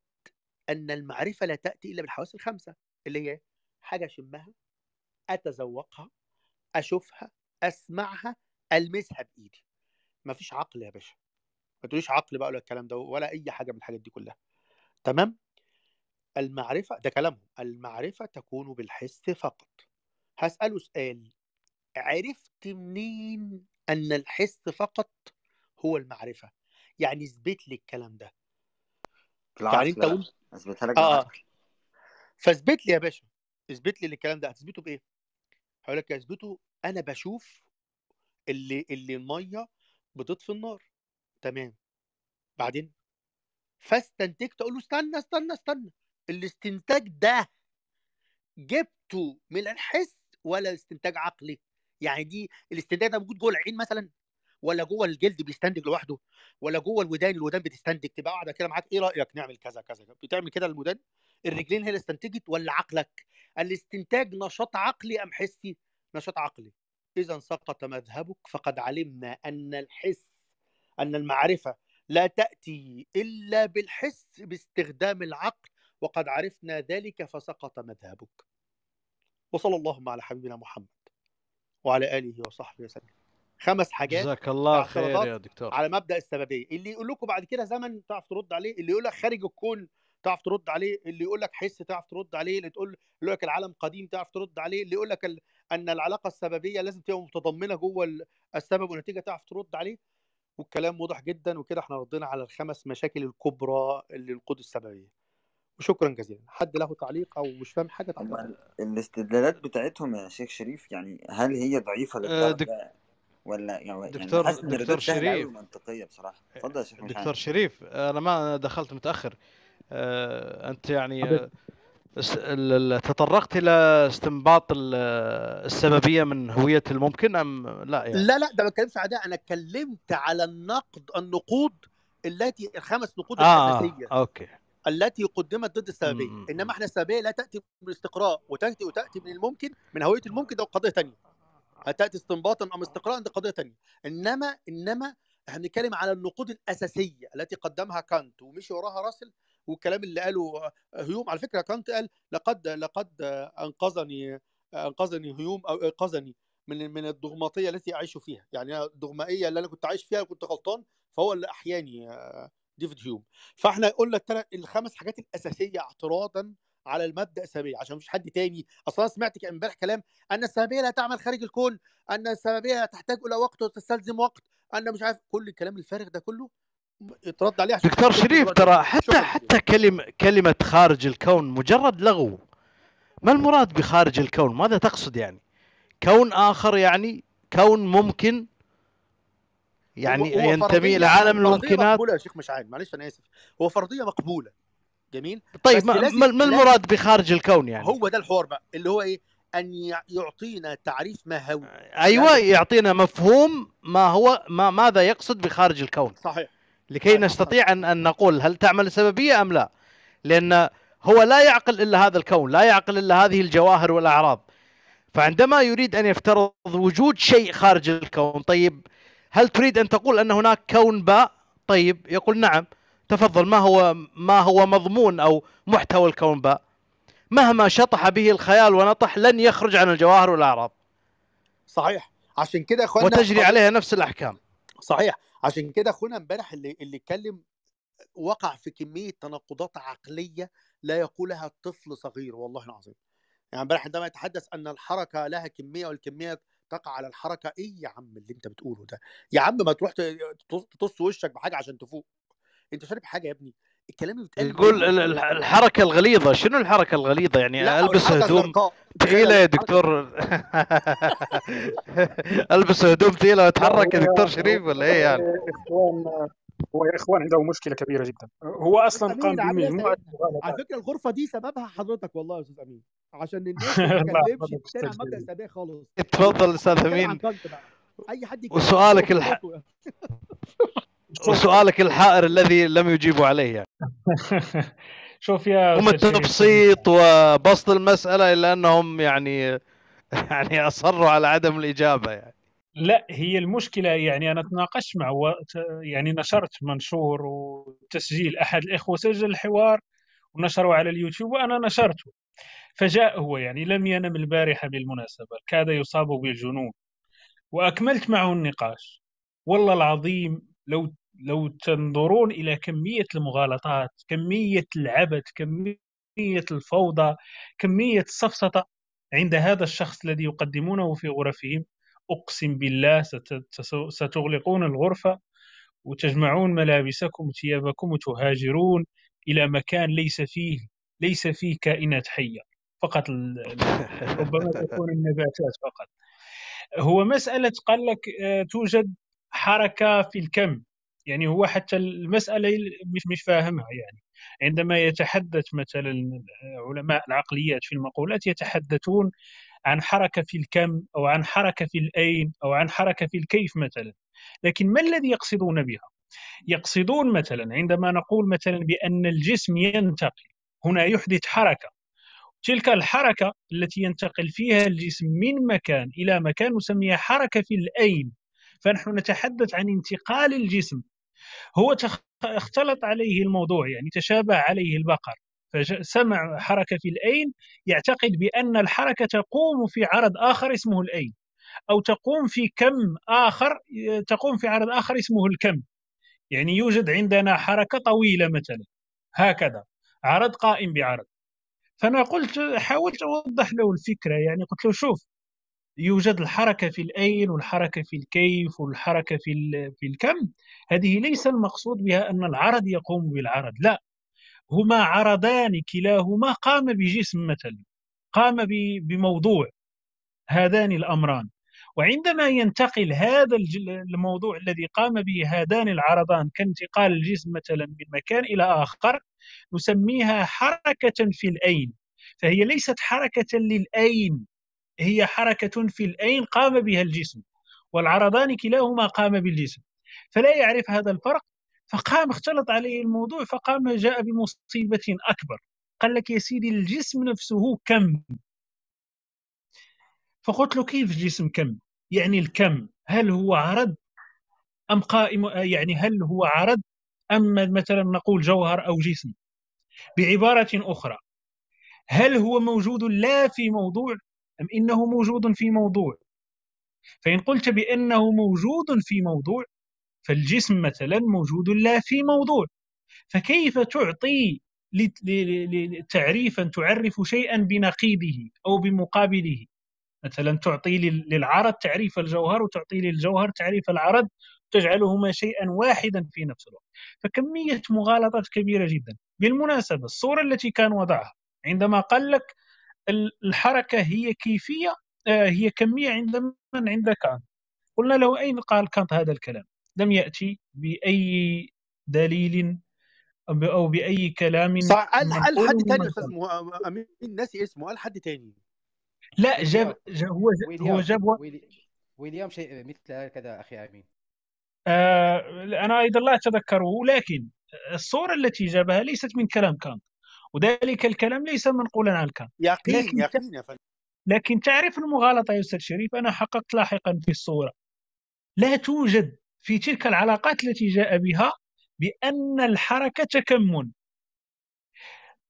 ان المعرفه لا تاتي الا بالحواس الخمسه اللي هي حاجه اشمها اتذوقها اشوفها اسمعها المسها بايدي مفيش عقل يا باشا ما تقوليش عقل بقى ولا الكلام ده ولا اي حاجه من الحاجات دي كلها تمام المعرفه ده كلامهم المعرفه تكون بالحس فقط هساله سؤال عرفت منين ان الحس فقط هو المعرفه يعني اثبت لي الكلام ده يعني انت قول اثبتها لك اه, آه. فاثبت لي يا باشا اثبت لي الكلام ده هتثبته بايه؟ هقول لك اثبته انا بشوف اللي اللي الميه بتطفي النار تمام بعدين فاستنتجت اقول له استنى استنى استنى الاستنتاج ده جبته من الحس ولا استنتاج عقلي يعني دي الاستنتاج ده موجود جوه العين مثلا ولا جوه الجلد بيستنتج لوحده ولا جوه الودان الودان بتستنتج تبقى قاعده كده معاك ايه رايك نعمل كذا كذا بتعمل كده الودان الرجلين هي اللي استنتجت ولا عقلك الاستنتاج نشاط عقلي ام حسي نشاط عقلي اذا سقط مذهبك فقد علمنا ان الحس ان المعرفه لا تاتي الا بالحس باستخدام العقل وقد عرفنا ذلك فسقط مذهبك وصلى اللهم على حبيبنا محمد وعلى اله وصحبه وسلم خمس حاجات جزاك الله خير يا دكتور على مبدا السببيه اللي يقول لكم بعد كده زمن تعرف ترد عليه اللي يقول لك خارج الكون تعرف ترد عليه اللي يقول لك حس تعرف ترد عليه اللي تقول يقول لك العالم قديم تعرف ترد عليه اللي يقول لك ال... ان العلاقه السببيه لازم تبقى متضمنه جوه السبب والنتيجه تعرف ترد عليه والكلام واضح جدا وكده احنا ردينا على الخمس مشاكل الكبرى للقود السببيه وشكرا جزيلا حد له تعليق او مش فاهم حاجه تعليق الاستدلالات بتاعتهم يا شيخ شريف يعني هل هي ضعيفه للدرجه آه، ولا يعني دكتور يعني دكتور شريف منطقيه بصراحه تفضل يا شيخ دكتور شريف انا ما دخلت متاخر آه، انت يعني آه، تطرقت الى استنباط السببيه من هويه الممكن ام لا يعني؟ لا لا ده ما اتكلمش على ده انا اتكلمت على النقد النقود التي الخمس نقود آه, آه، الاساسيه اوكي التي قدمت ضد السببيه انما احنا السببيه لا تاتي من الاستقراء وتاتي وتاتي من الممكن من هويه الممكن ده قضيه ثانيه هتاتي استنباطا ام استقراء دي قضيه ثانيه انما انما هنتكلم على النقود الاساسيه التي قدمها كانت ومشي وراها راسل والكلام اللي قاله هيوم على فكره كانت قال لقد لقد انقذني انقذني هيوم او انقذني من من الدغماطيه التي اعيش فيها يعني الدغمائيه اللي انا كنت عايش فيها كنت غلطان فهو اللي احياني آه، ديفيد هيوم فاحنا قلنا الخمس حاجات الاساسيه اعتراضا على المبدا السببيه عشان مفيش حد تاني اصلا سمعت امبارح كلام ان السببيه لا تعمل خارج الكون ان السببيه تحتاج الى وقت وتستلزم وقت ان مش عارف كل الكلام الفارغ ده كله يترد عليه عشان دكتور شريف ترى حتى حتى كلمه كلمه خارج الكون مجرد لغو ما المراد بخارج الكون ماذا تقصد يعني كون اخر يعني كون ممكن يعني ينتمي لعالم الممكنات مقبوله يا شيخ مش عارف معلش انا اسف هو فرضيه مقبوله جميل طيب ما, ما المراد بخارج الكون يعني هو ده الحوار بقى اللي هو ايه ان يعطينا تعريف ما هو ايوه يعني يعطينا مفهوم ما هو ما ماذا يقصد بخارج الكون صحيح لكي صحيح. طيب. نستطيع ان ان نقول هل تعمل السببيه ام لا لان هو لا يعقل الا هذا الكون لا يعقل الا هذه الجواهر والاعراض فعندما يريد ان يفترض وجود شيء خارج الكون طيب هل تريد ان تقول ان هناك كون باء طيب يقول نعم تفضل ما هو ما هو مضمون او محتوى الكون باء مهما شطح به الخيال ونطح لن يخرج عن الجواهر والاعراض صحيح عشان كده اخوانا وتجري عليها نفس الاحكام صحيح عشان كده اخونا امبارح اللي اللي اتكلم وقع في كميه تناقضات عقليه لا يقولها الطفل صغير والله العظيم يعني امبارح عندما يتحدث ان الحركه لها كميه والكميه تقع على الحركه ايه يا عم اللي انت بتقوله ده يا عم ما تروح تطص وشك بحاجه عشان تفوق انت شارب حاجه يا ابني الكلام اللي بيتقال يقول الحركه الغليظه شنو الحركه الغليظه يعني [laughs] البس هدوم ثقيله يا دكتور البس هدوم ثقيله واتحرك يا دكتور شريف ولا ايه يعني هو يا اخوان عنده مشكله كبيره جدا هو اصلا قام إيه بمجموعه على فكره الغرفه دي سببها حضرتك والله يا استاذ امين عشان الناس [laughs] ما تتكلمش عن مبدا السابق خالص اتفضل استاذ امين اي حد وسؤالك الح... وسؤالك الحائر الذي لم يجيبوا عليه يعني [laughs] شوف يا هم التبسيط وبسط المساله الا انهم يعني [laughs] يعني اصروا على عدم الاجابه يعني لا هي المشكله يعني انا تناقشت مع يعني نشرت منشور وتسجيل احد الاخوه سجل الحوار ونشره على اليوتيوب وانا نشرته فجاء هو يعني لم ينم البارحه بالمناسبه كاد يصاب بالجنون واكملت معه النقاش والله العظيم لو لو تنظرون الى كميه المغالطات كميه العبث كميه الفوضى كميه السفسطه عند هذا الشخص الذي يقدمونه في غرفهم اقسم بالله ستغلقون الغرفه وتجمعون ملابسكم وثيابكم وتهاجرون الى مكان ليس فيه ليس فيه كائنات حيه فقط [laughs] ربما تكون النباتات فقط هو مساله قال لك آه، توجد حركه في الكم يعني هو حتى المسألة مش فاهمها يعني عندما يتحدث مثلا آه، علماء العقليات في المقولات يتحدثون عن حركة في الكم أو عن حركة في الأين أو عن حركة في الكيف مثلا لكن ما الذي يقصدون بها؟ يقصدون مثلا عندما نقول مثلا بأن الجسم ينتقل هنا يحدث حركة تلك الحركة التي ينتقل فيها الجسم من مكان إلى مكان نسميها حركة في الأين فنحن نتحدث عن انتقال الجسم هو اختلط عليه الموضوع يعني تشابه عليه البقر فسمع حركة في الأين يعتقد بأن الحركة تقوم في عرض آخر اسمه الأين أو تقوم في كم آخر تقوم في عرض آخر اسمه الكم يعني يوجد عندنا حركة طويلة مثلا هكذا عرض قائم بعرض فأنا قلت حاولت أوضح له الفكرة يعني قلت له شوف يوجد الحركة في الأين والحركة في الكيف والحركة في, في الكم هذه ليس المقصود بها أن العرض يقوم بالعرض لا هما عرضان كلاهما قام بجسم مثلا قام بموضوع هذان الأمران وعندما ينتقل هذا الموضوع الذي قام به هذان العرضان كانتقال الجسم مثلا من مكان إلى آخر نسميها حركة في الأين فهي ليست حركة للأين هي حركة في الأين قام بها الجسم والعرضان كلاهما قام بالجسم فلا يعرف هذا الفرق فقام اختلط عليه الموضوع فقام جاء بمصيبة أكبر قال لك يا سيدي الجسم نفسه كم فقلت له كيف الجسم كم يعني الكم هل هو عرض أم قائم يعني هل هو عرض أم مثلا نقول جوهر أو جسم بعبارة أخرى هل هو موجود لا في موضوع أم إنه موجود في موضوع فإن قلت بأنه موجود في موضوع فالجسم مثلا موجود لا في موضوع فكيف تعطي تعريفا تعرف شيئا بنقيضه أو بمقابله مثلا تعطي للعرض تعريف الجوهر وتعطي للجوهر تعريف العرض تجعلهما شيئا واحدا في نفس الوقت فكمية مغالطات كبيرة جدا بالمناسبة الصورة التي كان وضعها عندما قال لك الحركه هي كيفيه آه، هي كميه عند من عند كانت قلنا له اين قال كانت هذا الكلام لم ياتي باي دليل او باي كلام صح حد ثاني اسمه امين ناسي اسمه حد ثاني لا جاب, هو جاب هو جاب ويليام شيء مثل هكذا اخي امين آه انا ايضا لا اتذكره لكن الصوره التي جابها ليست من كلام كانت وذلك الكلام ليس منقولا عنك يقين لكن يقين يا فندم لكن تعرف المغالطه يا استاذ شريف انا حققت لاحقا في الصوره لا توجد في تلك العلاقات التي جاء بها بان الحركه تكمن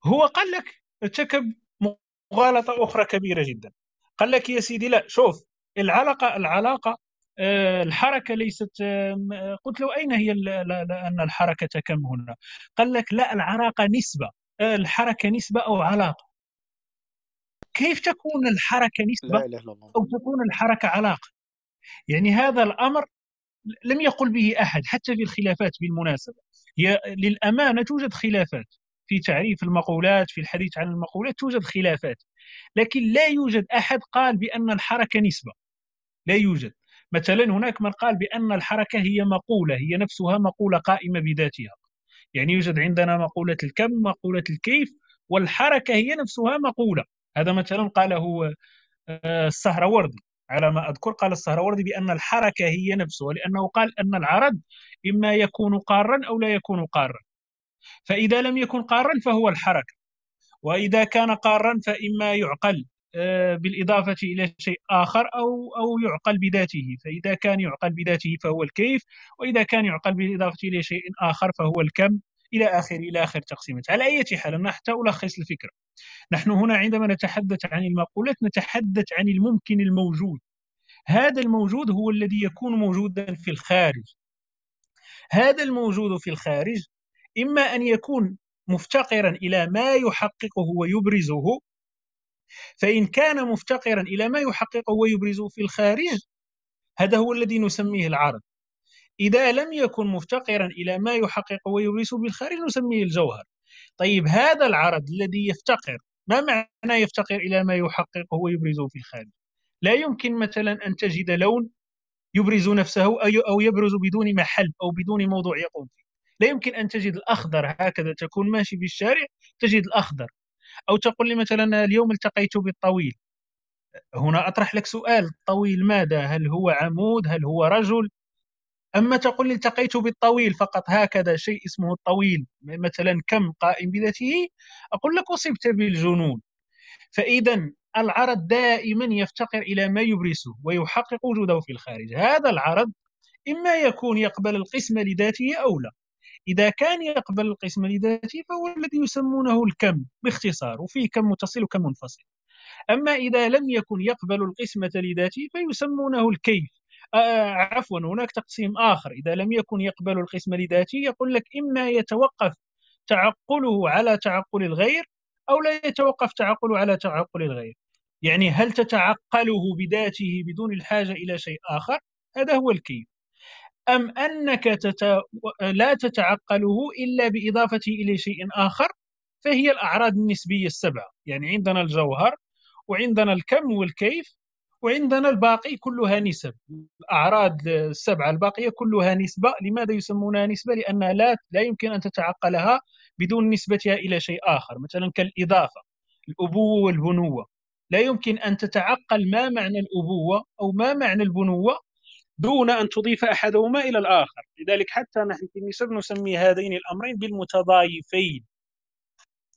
هو قال لك ارتكب مغالطه اخرى كبيره جدا قال لك يا سيدي لا شوف العلاقه العلاقه آه، الحركه ليست آه، قلت له اين هي ان الحركه كم هنا؟ قال لك لا العلاقه نسبه الحركه نسبه او علاقه كيف تكون الحركه نسبه لا إله إلا الله. او تكون الحركه علاقه يعني هذا الامر لم يقل به احد حتى في الخلافات بالمناسبه هي للامانه توجد خلافات في تعريف المقولات في الحديث عن المقولات توجد خلافات لكن لا يوجد احد قال بان الحركه نسبه لا يوجد مثلا هناك من قال بان الحركه هي مقوله هي نفسها مقوله قائمه بذاتها يعني يوجد عندنا مقولة الكم مقولة الكيف والحركة هي نفسها مقولة هذا مثلا قاله آه، السهروردي على ما أذكر قال السهروردي بأن الحركة هي نفسها لأنه قال أن العرض إما يكون قارا أو لا يكون قارا فإذا لم يكن قارا فهو الحركة وإذا كان قارا فإما يعقل آه، بالإضافة إلى شيء آخر أو أو يعقل بذاته فإذا كان يعقل بذاته فهو الكيف وإذا كان يعقل بالإضافة إلى شيء آخر فهو الكم إلى آخر إلى آخر تقسيمات على أي حال أنا حتى ألخص الفكرة نحن هنا عندما نتحدث عن المقولات نتحدث عن الممكن الموجود هذا الموجود هو الذي يكون موجودا في الخارج هذا الموجود في الخارج إما أن يكون مفتقرا إلى ما يحققه ويبرزه فإن كان مفتقرا إلى ما يحققه ويبرزه في الخارج هذا هو الذي نسميه العرض إذا لم يكن مفتقرا إلى ما يحققه ويبرزه الخارج نسميه الجوهر طيب هذا العرض الذي يفتقر ما معنى يفتقر إلى ما يحققه ويبرزه في الخارج لا يمكن مثلا أن تجد لون يبرز نفسه أو يبرز بدون محل أو بدون موضوع يقوم فيه لا يمكن أن تجد الأخضر هكذا تكون ماشي في الشارع تجد الأخضر او تقول لي مثلا اليوم التقيت بالطويل هنا اطرح لك سؤال الطويل ماذا هل هو عمود هل هو رجل اما تقول لي التقيت بالطويل فقط هكذا شيء اسمه الطويل مثلا كم قائم بذاته اقول لك اصبت بالجنون فاذا العرض دائما يفتقر الى ما يبرزه ويحقق وجوده في الخارج هذا العرض اما يكون يقبل القسمه لذاته او لا إذا كان يقبل القسم الذاتي فهو الذي يسمونه الكم باختصار وفيه كم متصل وكم منفصل أما إذا لم يكن يقبل القسمة لذاته فيسمونه الكيف آه، عفوا هناك تقسيم آخر إذا لم يكن يقبل القسم لذاته يقول لك إما يتوقف تعقله على تعقل الغير أو لا يتوقف تعقله على تعقل الغير يعني هل تتعقله بذاته بدون الحاجة إلى شيء آخر هذا هو الكيف أم أنك تت... لا تتعقله إلا بإضافته إلى شيء آخر فهي الأعراض النسبية السبعة يعني عندنا الجوهر وعندنا الكم والكيف وعندنا الباقي كلها نسب الأعراض السبعة الباقية كلها نسبة لماذا يسمونها نسبة؟ لأنها لا, لا يمكن أن تتعقلها بدون نسبتها إلى شيء آخر مثلا كالإضافة الأبوة والبنوة لا يمكن أن تتعقل ما معنى الأبوة أو ما معنى البنوة دون أن تضيف أحدهما إلى الآخر لذلك حتى نحن في النسب نسمي هذين الأمرين بالمتضايفين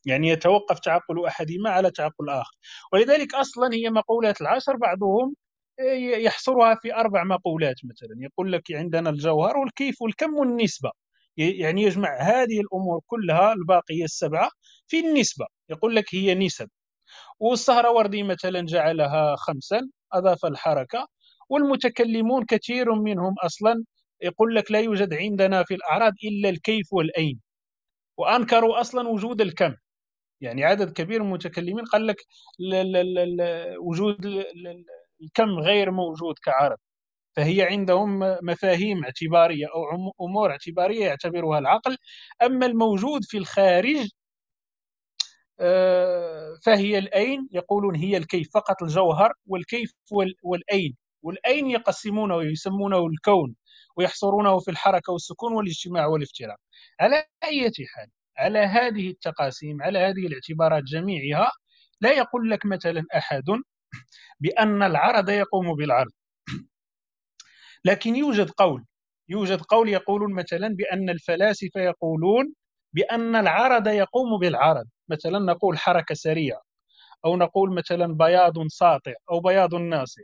يعني يتوقف تعقل أحدهما على تعقل الآخر ولذلك أصلا هي مقولات العشر بعضهم إيه، يحصرها في أربع مقولات مثلا يقول لك عندنا الجوهر والكيف والكم والنسبة يعني يجمع هذه الأمور كلها الباقية السبعة في النسبة يقول لك هي نسب والسهرة وردي مثلا جعلها خمسا أضاف الحركة والمتكلمون كثير منهم اصلا يقول لك لا يوجد عندنا في الاعراض الا الكيف والاين وانكروا اصلا وجود الكم يعني عدد كبير من المتكلمين قال لك وجود الكم غير موجود كعرض فهي عندهم مفاهيم اعتبارية أو أمور اعتبارية يعتبرها العقل أما الموجود في الخارج آه، فهي الأين يقولون هي الكيف فقط الجوهر والكيف والأين والأين يقسمونه ويسمونه الكون ويحصرونه في الحركة والسكون والاجتماع والافتراق على أي حال على هذه التقاسيم على هذه الاعتبارات جميعها لا يقول لك مثلا أحد بأن العرض يقوم بالعرض لكن يوجد قول يوجد قول يقول مثلا بأن الفلاسفة يقولون بأن العرض يقوم بالعرض مثلا نقول حركة سريعة أو نقول مثلا بياض ساطع أو بياض ناصع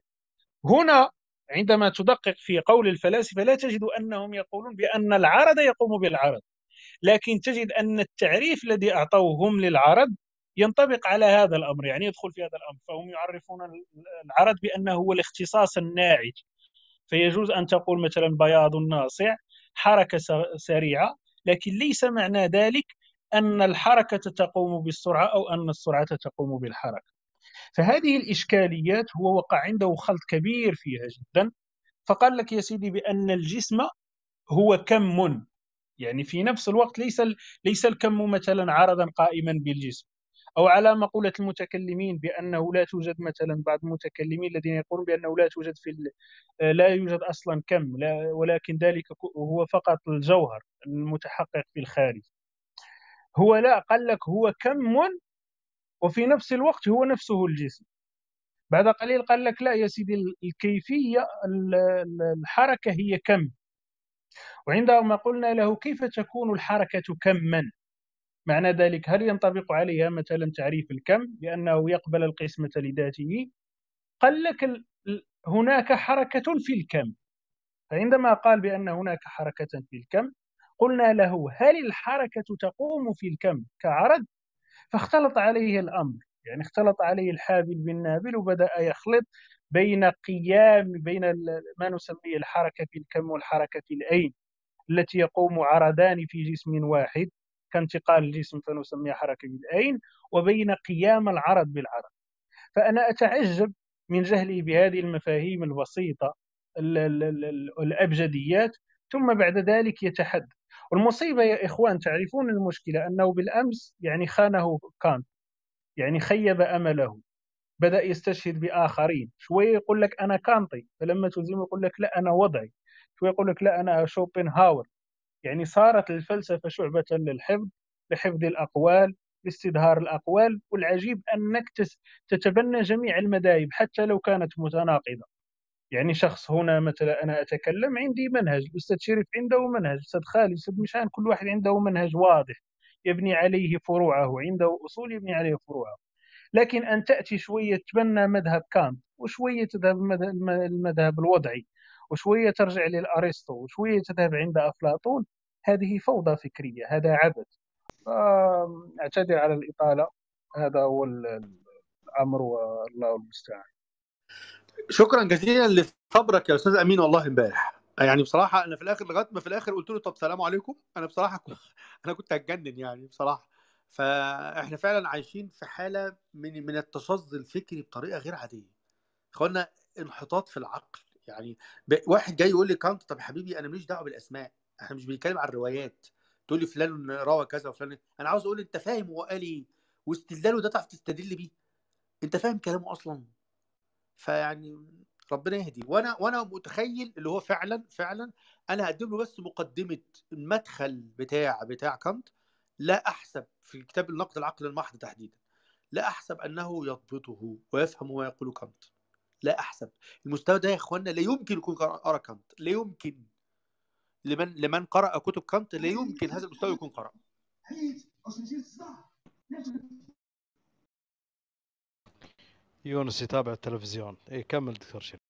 هنا عندما تدقق في قول الفلاسفه لا تجد انهم يقولون بان العرض يقوم بالعرض لكن تجد ان التعريف الذي اعطوه هم للعرض ينطبق على هذا الامر يعني يدخل في هذا الامر فهم يعرفون العرض بانه هو الاختصاص الناعج فيجوز ان تقول مثلا بياض ناصع حركه سريعه لكن ليس معنى ذلك ان الحركه تقوم بالسرعه او ان السرعه تقوم بالحركه فهذه الإشكاليات هو وقع عنده خلط كبير فيها جدا فقال لك يا سيدي بأن الجسم هو كم يعني في نفس الوقت ليس ليس الكم مثلا عرضا قائما بالجسم او على مقوله المتكلمين بانه لا توجد مثلا بعض المتكلمين الذين يقولون بانه لا توجد في آه، لا يوجد اصلا كم لا ولكن ذلك هو فقط الجوهر المتحقق في الخارج هو لا قال لك هو كم وفي نفس الوقت هو نفسه الجسم بعد قليل قال لك لا يا سيدي الكيفية الحركة هي كم وعندما قلنا له كيف تكون الحركة كما معنى ذلك هل ينطبق عليها مثلا تعريف الكم بأنه يقبل القسمة لذاته قال لك هناك حركة في الكم فعندما قال بأن هناك حركة في الكم قلنا له هل الحركة تقوم في الكم كعرض فاختلط عليه الامر يعني اختلط عليه الحابل بالنابل وبدا يخلط بين قيام بين ما نسميه الحركه الكم والحركه الأين التي يقوم عرضان في جسم واحد كانتقال الجسم فنسميها حركه الأين وبين قيام العرض بالعرض فانا اتعجب من جهله بهذه المفاهيم البسيطه الابجديات ثم بعد ذلك يتحدث والمصيبه يا اخوان تعرفون المشكله انه بالامس يعني خانه كانت يعني خيب امله بدا يستشهد باخرين شويه يقول لك انا كانطي فلما تلزم يقول لك لا انا وضعي شوي يقول لك لا انا شوبنهاور يعني صارت الفلسفه شعبه للحفظ لحفظ الاقوال لاستدهار الاقوال والعجيب انك تتبنى جميع المذاهب حتى لو كانت متناقضه يعني شخص هنا مثلا انا اتكلم عندي منهج الاستاذ شريف عنده منهج الاستاذ خالد الاستاذ مشعل كل واحد عنده منهج واضح يبني عليه فروعه عنده اصول يبني عليه فروعه لكن ان تاتي شويه تبنى مذهب كانت وشويه تذهب المذهب الوضعي وشويه ترجع للارسطو وشويه تذهب عند افلاطون هذه فوضى فكريه هذا عبث اعتذر على الاطاله هذا هو الامر والله المستعان شكرا جزيلا لصبرك يا استاذ امين والله امبارح يعني بصراحه انا في الاخر لغايه ما في الاخر قلت له طب سلام عليكم انا بصراحه كنت [laughs] انا كنت هتجنن يعني بصراحه فاحنا فعلا عايشين في حاله من من التشظي الفكري بطريقه غير عاديه اخوانا انحطاط في العقل يعني واحد جاي يقول لي كانت طب حبيبي انا ماليش دعوه بالاسماء احنا مش بنتكلم عن الروايات تقول لي فلان روى كذا وفلان انا عاوز اقول انت فاهم هو قال ايه واستدلاله ده تعرف تستدل بيه انت فاهم كلامه اصلا فيعني ربنا يهدي وانا وانا متخيل اللي هو فعلا فعلا انا هقدم له بس مقدمه المدخل بتاع بتاع كانت لا احسب في كتاب النقد العقل المحض تحديدا لا احسب انه يضبطه ويفهم ما يقول كانت لا احسب المستوى ده يا اخوانا لا يمكن يكون قرا كانت لا يمكن لمن لمن قرا كتب كانت لا يمكن هذا المستوى يكون قرا يونس يتابع التلفزيون اي كمل دكتور شريف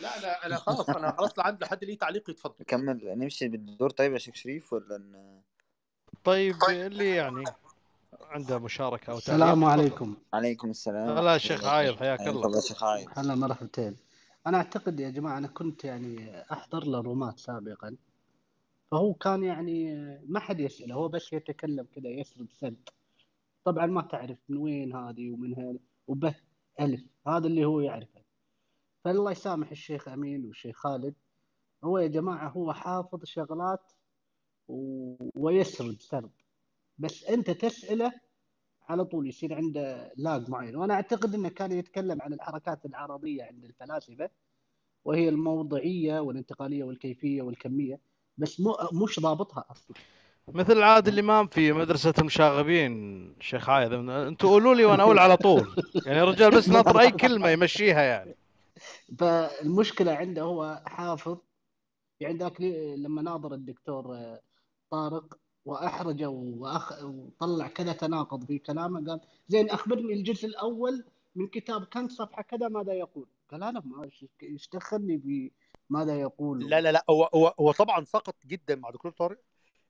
لا لا انا خلاص انا [laughs] خلاص عند حد ليه تعليق يتفضل كمل نمشي بالدور طيب يا شيخ شريف ولا ن... طيب اللي يعني عنده مشاركه او السلام عليكم عليكم السلام هلا شيخ عايض حياك الله هلا شيخ عايض هلا مرحبتين انا اعتقد يا جماعه انا كنت يعني احضر له سابقا فهو كان يعني ما حد يساله هو بس يتكلم كذا يسرد سرد طبعا ما تعرف من وين هذه ومن هنا وبث ألف هذا اللي هو يعرفه فالله يسامح الشيخ أمين والشيخ خالد هو يا جماعة هو حافظ شغلات و... ويسرد سرد بس أنت تسأله على طول يصير عنده لاج معين وأنا أعتقد أنه كان يتكلم عن الحركات العربية عند الفلاسفة وهي الموضعية والانتقالية والكيفية والكمية بس مو مش ضابطها أصلا مثل العاد اللي في مدرسة المشاغبين شيخ عايد انتوا قولوا لي وانا اقول على طول يعني الرجال بس ناطر اي كلمة يمشيها يعني فالمشكلة عنده هو حافظ يعني ذاك لما ناظر الدكتور آه، طارق واحرجه وأخ... وطلع كذا تناقض في كلامه قال زين اخبرني الجزء الاول من كتاب كم صفحه كذا ماذا يقول؟ قال انا ما ايش دخلني بماذا يقول؟ لا لا لا هو هو, هو طبعا سقط جدا مع دكتور طارق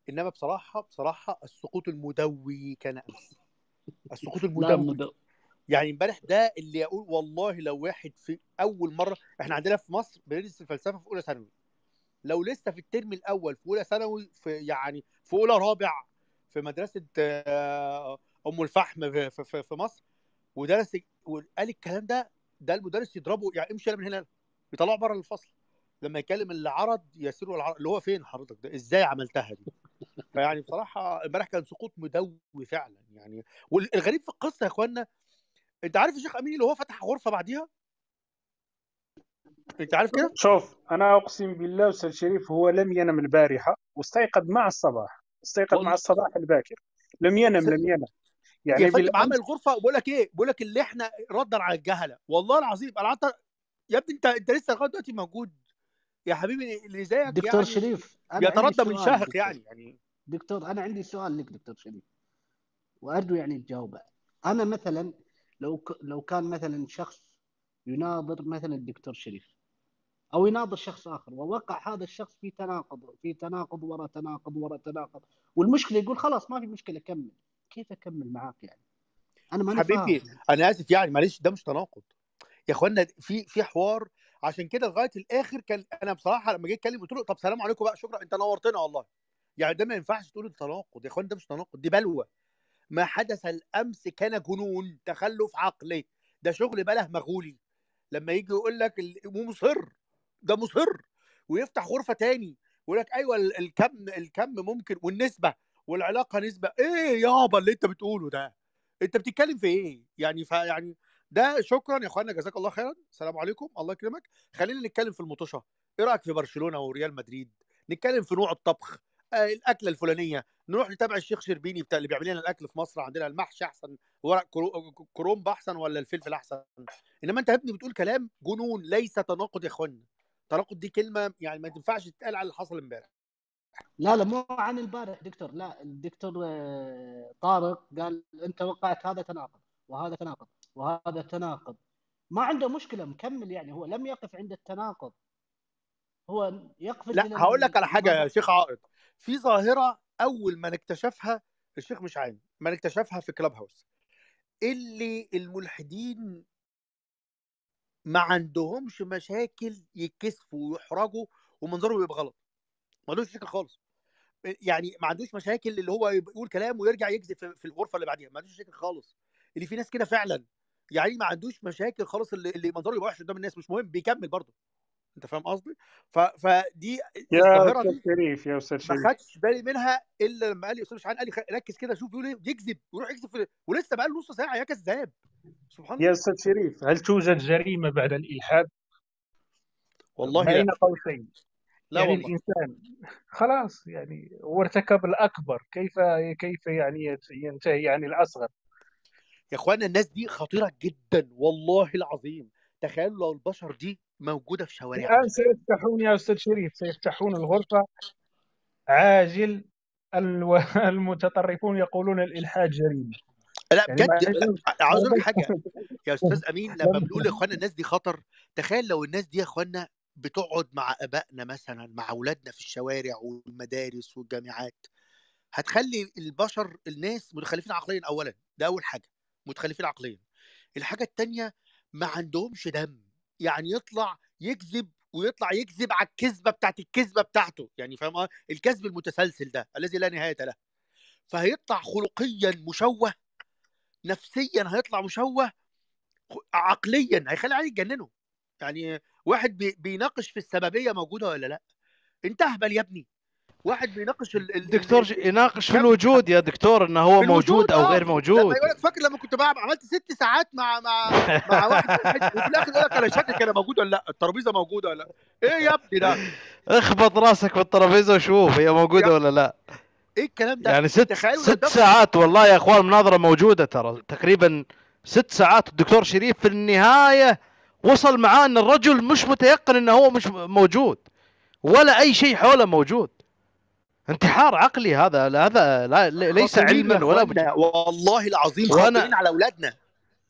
انما بصراحه بصراحه السقوط المدوي كان امس السقوط المدوي يعني امبارح ده اللي اقول والله لو واحد في اول مره احنا عندنا في مصر بندرس الفلسفه في اولى ثانوي لو لسه في الترم الاول في اولى ثانوي في يعني في اولى رابع في مدرسه آه، ام الفحم في, في, في مصر ودرس وقال الكلام ده ده المدرس يضربه يعني امشي من هنا يطلعه بره الفصل لما يكلم اللي عرض يسير اللي هو فين حضرتك ده ازاي عملتها دي فيعني بصراحه امبارح كان سقوط مدوي فعلا يعني والغريب في القصه يا اخوانا انت عارف الشيخ امين اللي هو فتح غرفه بعديها انت عارف كده؟ شوف انا اقسم بالله استاذ شريف هو لم ينم البارحه واستيقظ مع الصباح استيقظ مع الصباح الباكر لم ينم لم [laughs] ينم يعني يا عمل غرفه بقول لك ايه؟ بقول لك اللي احنا ردا على الجهله والله العظيم انا يا ابني انت انت لسه لغايه دلوقتي موجود يا حبيبي اللي زيك دكتور يعني شريف يتردى من شاهق يعني يعني دكتور انا عندي سؤال لك دكتور شريف وارجو يعني تجاوبه انا مثلا لو ك... لو كان مثلا شخص يناظر مثلا الدكتور شريف او يناظر شخص اخر ووقع هذا الشخص في تناقض في تناقض ورا تناقض ورا تناقض والمشكله يقول خلاص ما في مشكله كمل كيف اكمل معاك يعني انا ما حبيبي فاهم. انا اسف يعني معلش ده مش تناقض يا اخوانا في في حوار عشان كده لغايه الاخر كان انا بصراحه لما جيت اتكلم قلت له طب سلام عليكم بقى شكرا انت نورتنا والله يعني ده ما ينفعش تقول تناقض يا اخوان ده مش تناقض دي بلوه ما حدث الامس كان جنون تخلف عقلي ده شغل بله مغولي لما يجي يقول لك مصر ده مصر ويفتح غرفه تاني ويقول لك ايوه الكم الكم ممكن والنسبه والعلاقه نسبه ايه يابا اللي انت بتقوله ده انت بتتكلم في ايه يعني فيعني ده شكرا يا اخوانا جزاك الله خيرا السلام عليكم الله يكرمك خلينا نتكلم في المطوشه ايه رايك في برشلونه وريال مدريد نتكلم في نوع الطبخ آه الاكله الفلانيه نروح نتابع الشيخ شربيني بتاع اللي بيعمل لنا الاكل في مصر عندنا المحشي احسن ورق كرومب احسن ولا الفلفل احسن انما انت يا ابني بتقول كلام جنون ليس تناقض يا اخوانا تناقض دي كلمه يعني ما تنفعش تتقال على اللي حصل امبارح لا لا مو عن البارح دكتور لا الدكتور آه، طارق قال انت وقعت هذا تناقض وهذا تناقض وهذا تناقض ما عنده مشكله مكمل يعني هو لم يقف عند التناقض هو يقفز لا هقول لك على حاجه يا شيخ عائض في ظاهره اول ما نكتشفها الشيخ مش عين ما نكتشفها في كلاب هاوس اللي الملحدين ما عندهمش مشاكل يتكسفوا ويحرجوا ومنظرهم يبقى غلط ما عندوش مشاكل خالص يعني ما عندوش مشاكل اللي هو يقول كلام ويرجع يكذب في الغرفه اللي بعديها ما عندوش مشاكل خالص اللي في ناس كده فعلا يعني ما عندوش مشاكل خالص اللي, اللي منظره يبقى وحش قدام الناس مش مهم بيكمل برضه انت فاهم قصدي؟ ف... فدي يا استاذ شريف يا استاذ شريف ما خدتش بالي منها الا لما قال لي استاذ شحان قال لي ركز كده شوف بيقول ايه يكذب ويروح يكذب في... ولسه بقى له نص ساعه يا كذاب سبحان الله يا استاذ شريف هل توجد جريمه بعد الالحاد؟ والله بين يعني قوسين لا يعني والله. الانسان خلاص يعني هو ارتكب الاكبر كيف كيف يعني ينتهي عن يعني الاصغر يا اخوانا الناس دي خطيره جدا والله العظيم تخيلوا لو البشر دي موجوده في شوارعنا الان سيفتحون يا استاذ شريف سيفتحون الغرفه عاجل الو... [laughs] المتطرفون يقولون الالحاد جريمه لا يعني بجد عاوز اقول حاجه [laughs] يا استاذ امين لما بنقول يا اخوانا الناس دي خطر تخيل لو الناس دي يا اخوانا بتقعد مع ابائنا مثلا مع اولادنا في الشوارع والمدارس والجامعات هتخلي البشر الناس متخلفين عقليا اولا ده اول حاجه متخلفين عقليا الحاجه الثانيه ما عندهمش دم يعني يطلع يكذب ويطلع يكذب على الكذبه بتاعت الكذبه بتاعته يعني فاهم آه، الكذب المتسلسل ده الذي لا نهايه له فهيطلع خلقيا مشوه نفسيا هيطلع مشوه عقليا هيخلي عليه يتجننه يعني واحد بيناقش في السببيه موجوده ولا لا انت اهبل يا ابني واحد بيناقش ال... الدكتور ج... يناقش في الوجود يا دكتور انه هو موجود او آه. غير موجود يقول لك فاكر لما كنت بقى عملت ست ساعات مع مع مع واحد وفي الاخر يقول لك انا شكلك انا موجود ولا لا الترابيزه موجوده ولا لا ايه يا ابني ده اخبط راسك في الترابيزه وشوف هي موجوده ولا لا ايه الكلام ده يعني ست ست ساعات والله يا اخوان مناظره موجوده ترى تقريبا ست ساعات الدكتور شريف في النهايه وصل معاه ان الرجل مش متيقن انه هو مش موجود ولا اي شيء حوله موجود انتحار عقلي هذا هذا لا ليس علما ولا بد والله العظيم خاطئين على اولادنا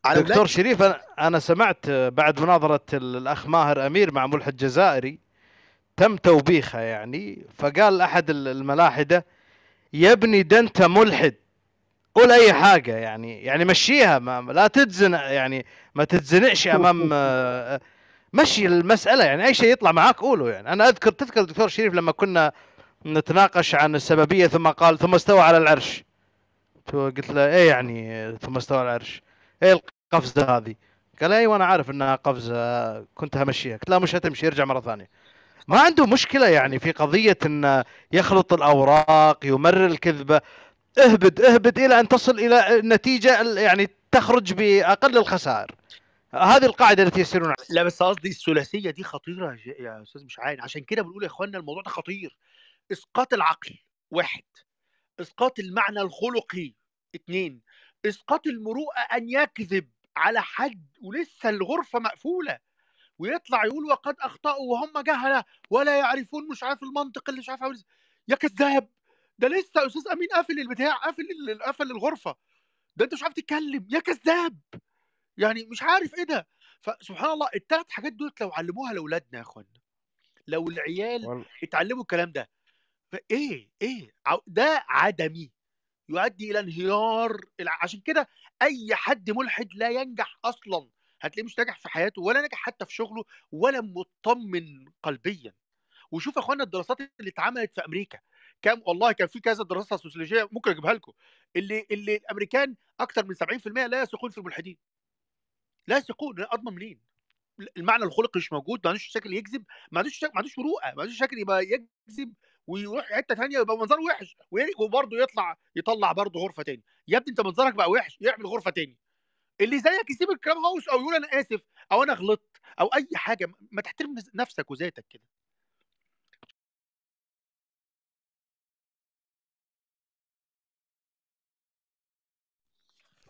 على دكتور أولادنا. شريف انا انا سمعت بعد مناظره الاخ ماهر امير مع ملحد جزائري تم توبيخه يعني فقال احد الملاحده يا ابني ده انت ملحد قول اي حاجه يعني يعني مشيها ما لا تتزن يعني ما تتزنقش امام آه، آه، مشي المساله يعني اي شيء يطلع معاك قوله يعني انا اذكر تذكر دكتور شريف لما كنا نتناقش عن السببيه ثم قال ثم استوى على العرش قلت له ايه يعني ثم استوى على العرش ايه القفزه هذه قال اي وانا عارف انها قفزه كنت همشيها قلت لا مش هتمشي ارجع مره ثانيه ما عنده مشكله يعني في قضيه انه يخلط الاوراق يمرر الكذبه اهبد اهبد الى ان تصل الى النتيجه يعني تخرج باقل الخسائر هذه القاعده التي يسيرون عليها لا بس قصدي الثلاثيه دي خطيره يا استاذ مش عارف عشان كده بنقول يا اخواننا الموضوع ده خطير اسقاط العقل واحد اسقاط المعنى الخلقي اتنين اسقاط المروءه ان يكذب على حد ولسه الغرفه مقفوله ويطلع يقول وقد اخطاوا وهم جهله ولا يعرفون مش عارف المنطق اللي مش عارف يا كذاب ده لسه استاذ امين قافل البتاع قافل قفل الغرفه ده انت مش عارف تتكلم يا كذاب يعني مش عارف ايه ده فسبحان الله الثلاث حاجات دول لو علموها لاولادنا يا اخوانا لو العيال اتعلموا الكلام ده فايه ايه, إيه، ده عدمي يؤدي الى انهيار عشان كده اي حد ملحد لا ينجح اصلا هتلاقيه مش ناجح في حياته ولا ناجح حتى في شغله ولا مطمن قلبيا وشوف يا اخوانا الدراسات اللي اتعملت في امريكا كام والله كان في كذا دراسه سوسيولوجيه ممكن اجيبها لكم اللي اللي الامريكان اكثر من 70% لا يثقون في الملحدين لا يثقون اضمن منين المعنى الخلقي مش موجود ما عندوش شكل يكذب ما عندوش ما عندوش مروءه ما عندوش شكل يبقى يكذب ويروح حته ثانيه يبقى منظره وحش وبرضه يطلع يطلع برضه غرفه ثاني يا ابني انت منظرك بقى وحش يعمل غرفه ثاني اللي زيك يسيب الكلام هاوس او يقول انا اسف او انا غلطت او اي حاجه ما تحترم نفسك وذاتك كده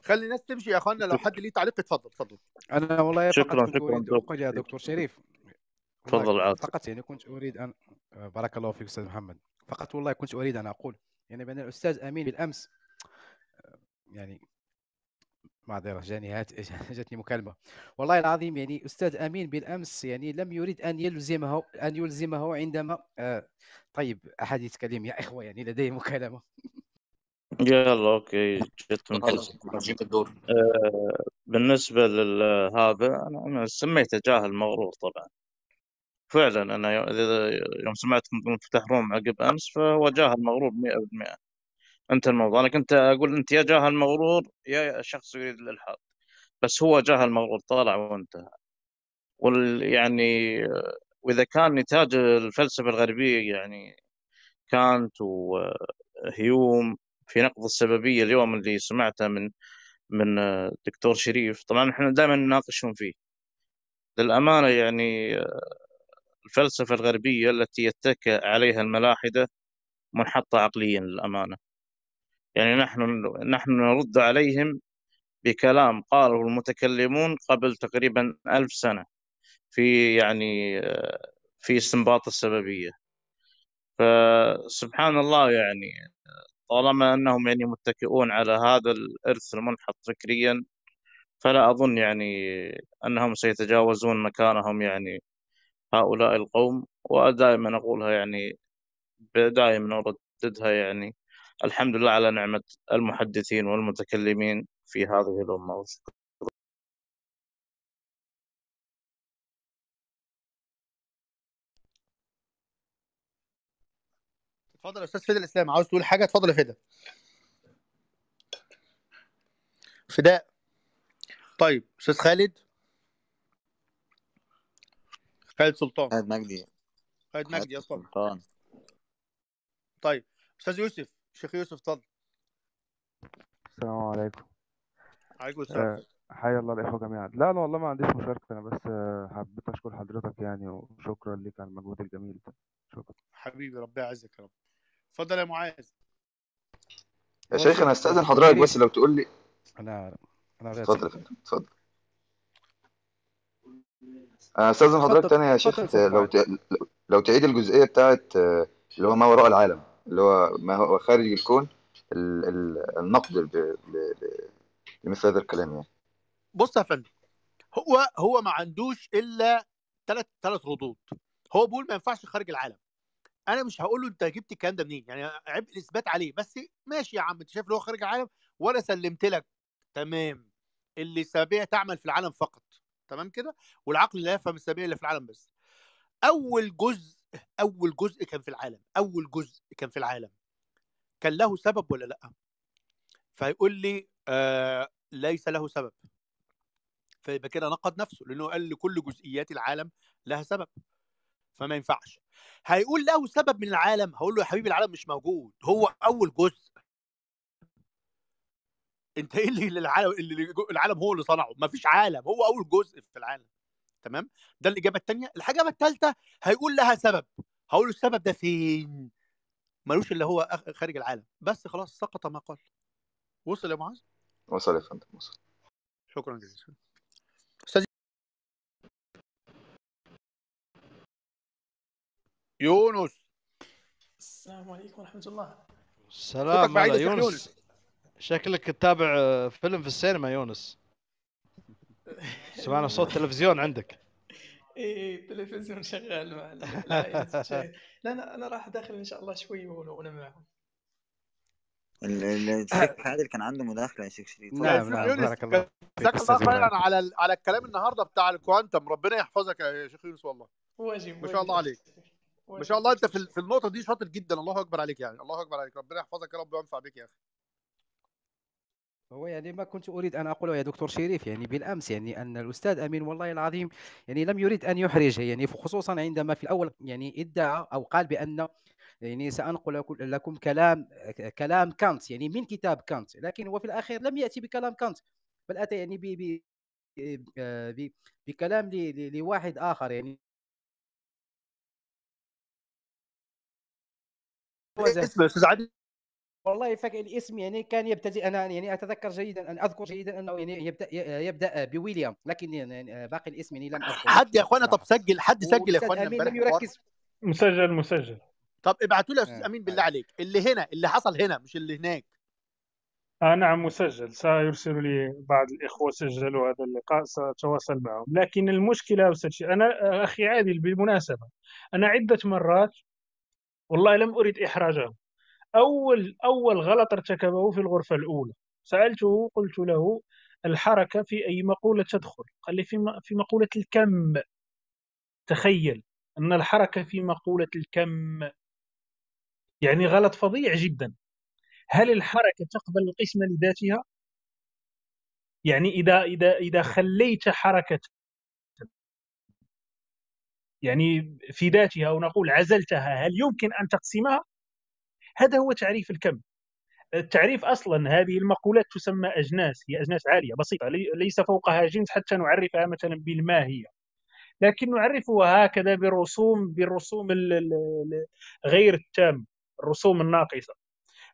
خلي الناس تمشي يا اخوانا لو حد ليه تعليق اتفضل اتفضل انا والله شكرا شكرا يا دكتور شريف تفضل عاد فقط يعني كنت اريد ان آه، بارك الله فيك استاذ محمد فقط والله كنت اريد ان اقول يعني بان الاستاذ امين بالامس آه، يعني معذره جاني هات [laughs] جاتني مكالمه والله العظيم يعني استاذ امين بالامس يعني لم يريد ان يلزمه ان يلزمه عندما آه، طيب احد يتكلم يا اخوه يعني لدي مكالمه يلا اوكي جت الدور بالنسبه لهذا انا سميته جاهل مغرور طبعا فعلا انا يوم سمعت مفتاح روم عقب امس فهو جاهل مغرور 100% انت الموضوع انا كنت اقول انت يا جاهل مغرور يا شخص يريد الالحاد بس هو جاهل مغرور طالع وانتهى وال يعني واذا كان نتاج الفلسفه الغربيه يعني كانت وهيوم في نقد السببيه اليوم اللي سمعته من من الدكتور شريف طبعا احنا دائما نناقشهم فيه للامانه يعني الفلسفة الغربية التي يتكى عليها الملاحدة منحطة عقليا للأمانة يعني نحن نحن نرد عليهم بكلام قاله المتكلمون قبل تقريبا ألف سنة في يعني في استنباط السببية فسبحان الله يعني طالما أنهم يعني متكئون على هذا الإرث المنحط فكريا فلا أظن يعني أنهم سيتجاوزون مكانهم يعني هؤلاء القوم ودائما أقولها يعني دائما أرددها يعني الحمد لله على نعمة المحدثين والمتكلمين في هذه الأمة وشكرا اتفضل يا استاذ فدى الاسلام عاوز تقول حاجه اتفضل يا فدى فداء طيب استاذ خالد خالد سلطان خالد مجدي خالد مجدي سلطان طيب استاذ يوسف شيخ يوسف اتفضل السلام عليكم عليكم السلام آه، حيا الله الاخوه جميعا لا لا والله ما عنديش مشاركه انا بس آه، حبيت اشكر حضرتك يعني وشكرا لك على المجهود الجميل ده شكرا حبيبي ربنا يعزك يا رب اتفضل يا معاذ يا شيخ انا استاذن حضرتك بس لو تقول لي انا انا اتفضل اتفضل آه، استاذن حضرتك تاني يا شيخ لو لو تعيد الجزئيه بتاعت آه، اللي هو ما وراء العالم اللي هو ما هو خارج الكون النقد لمثل هذا الكلام يعني بص يا فندم هو هو ما عندوش الا ثلاث ثلاث ردود هو بيقول ما ينفعش خارج العالم انا مش هقول له انت جبت الكلام ده منين يعني عيب الاثبات عليه بس ماشي يا عم انت شايف اللي هو خارج العالم وانا سلمت لك تمام اللي سببيه تعمل في العالم فقط تمام كده والعقل لا يفهم السبيل الا في العالم بس اول جزء اول جزء كان في العالم اول جزء كان في العالم كان له سبب ولا لا فيقول لي آه ليس له سبب فيبقى كده نقد نفسه لانه قال لي كل جزئيات العالم لها سبب فما ينفعش هيقول له سبب من العالم هقول له يا حبيبي العالم مش موجود هو اول جزء انت ايه اللي العالم اللي العالم هو اللي صنعه ما فيش عالم هو اول جزء في العالم تمام ده الاجابه الثانيه الاجابه الثالثه هيقول لها سبب هقول السبب ده فين ملوش اللي هو خارج العالم بس خلاص سقط ما قال وصل يا معاذ وصل يا فندم وصل شكرا جزيلا استاذ يونس السلام عليكم ورحمه الله السلام عليكم يونس شكلك تتابع آه، فيلم في السينما يونس سمعنا صوت [laughs] تلفزيون عندك اي التلفزيون شغال مع [laughs] لا انا انا راح داخل ان شاء الله شوي وانا معهم عادل [laughs] كان عنده مداخله يا شيخ شريف نعم, طيب. نعم، بارك الله جزاك الله خيرا على على الكلام النهارده بتاع الكوانتم ربنا يحفظك يا شيخ يونس والله واجب ما شاء الله عليك ما شاء الله انت في النقطه دي شاطر جدا الله اكبر عليك يعني الله اكبر عليك ربنا يحفظك يا رب وينفع بك يا اخي هو يعني ما كنت اريد ان اقوله يا دكتور شريف يعني بالامس يعني ان الاستاذ امين والله العظيم يعني لم يريد ان يحرج يعني خصوصا عندما في الاول يعني ادعى او قال بان يعني سانقل لكم كلام كلام كانت يعني من كتاب كانت لكن هو في الاخير لم ياتي بكلام كانت بل اتى يعني آه، بكلام لواحد اخر يعني اسمه استاذ عادل والله فاكر الاسم يعني كان يبتدئ انا يعني اتذكر جيدا ان اذكر جيدا انه يعني يبدا يبدا بويليام لكن يعني باقي الاسم يعني لم اذكر حد يا اخوانا طب سجل حد سجل يا اخوانا لم يركز مسجل مسجل طب ابعتوا لي يا آه. استاذ امين بالله عليك اللي هنا اللي حصل هنا مش اللي هناك آه نعم مسجل سيرسل لي بعض الإخوة سجلوا هذا اللقاء سأتواصل معهم لكن المشكلة أستاذ أنا أخي عادل بالمناسبة أنا عدة مرات والله لم أريد احراجهم أول أول غلط ارتكبه في الغرفة الأولى سألته قلت له الحركة في أي مقولة تدخل قال لي في مقولة الكم تخيل أن الحركة في مقولة الكم يعني غلط فظيع جدا هل الحركة تقبل القسمة لذاتها؟ يعني إذا إذا إذا خليت حركة يعني في ذاتها ونقول عزلتها هل يمكن أن تقسمها؟ هذا هو تعريف الكم التعريف اصلا هذه المقولات تسمى اجناس هي اجناس عاليه بسيطه ليس فوقها جنس حتى نعرفها مثلا بالماهيه لكن نعرفها هكذا برسوم بالرسوم غير التامه الرسوم الناقصه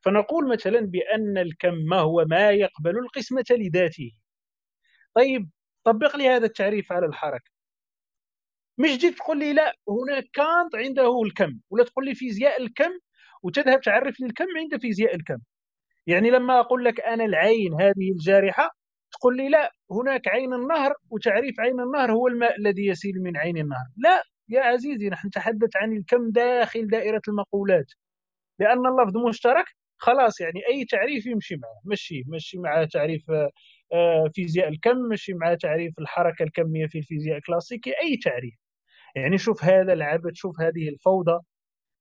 فنقول مثلا بان الكم هو ما يقبل القسمه لذاته طيب طبق لي هذا التعريف على الحركه مش جيت تقول لي لا هناك كانت عنده الكم ولا تقول لي فيزياء الكم وتذهب تعرف للكم الكم عند فيزياء الكم يعني لما اقول لك انا العين هذه الجارحه تقول لي لا هناك عين النهر وتعريف عين النهر هو الماء الذي يسيل من عين النهر لا يا عزيزي نحن نتحدث عن الكم داخل دائره المقولات لان اللفظ مشترك خلاص يعني اي تعريف يمشي معه مشي مشي مع تعريف آه، فيزياء الكم مشي مع تعريف الحركه الكميه في الفيزياء الكلاسيكي اي تعريف يعني شوف هذا العبث شوف هذه الفوضى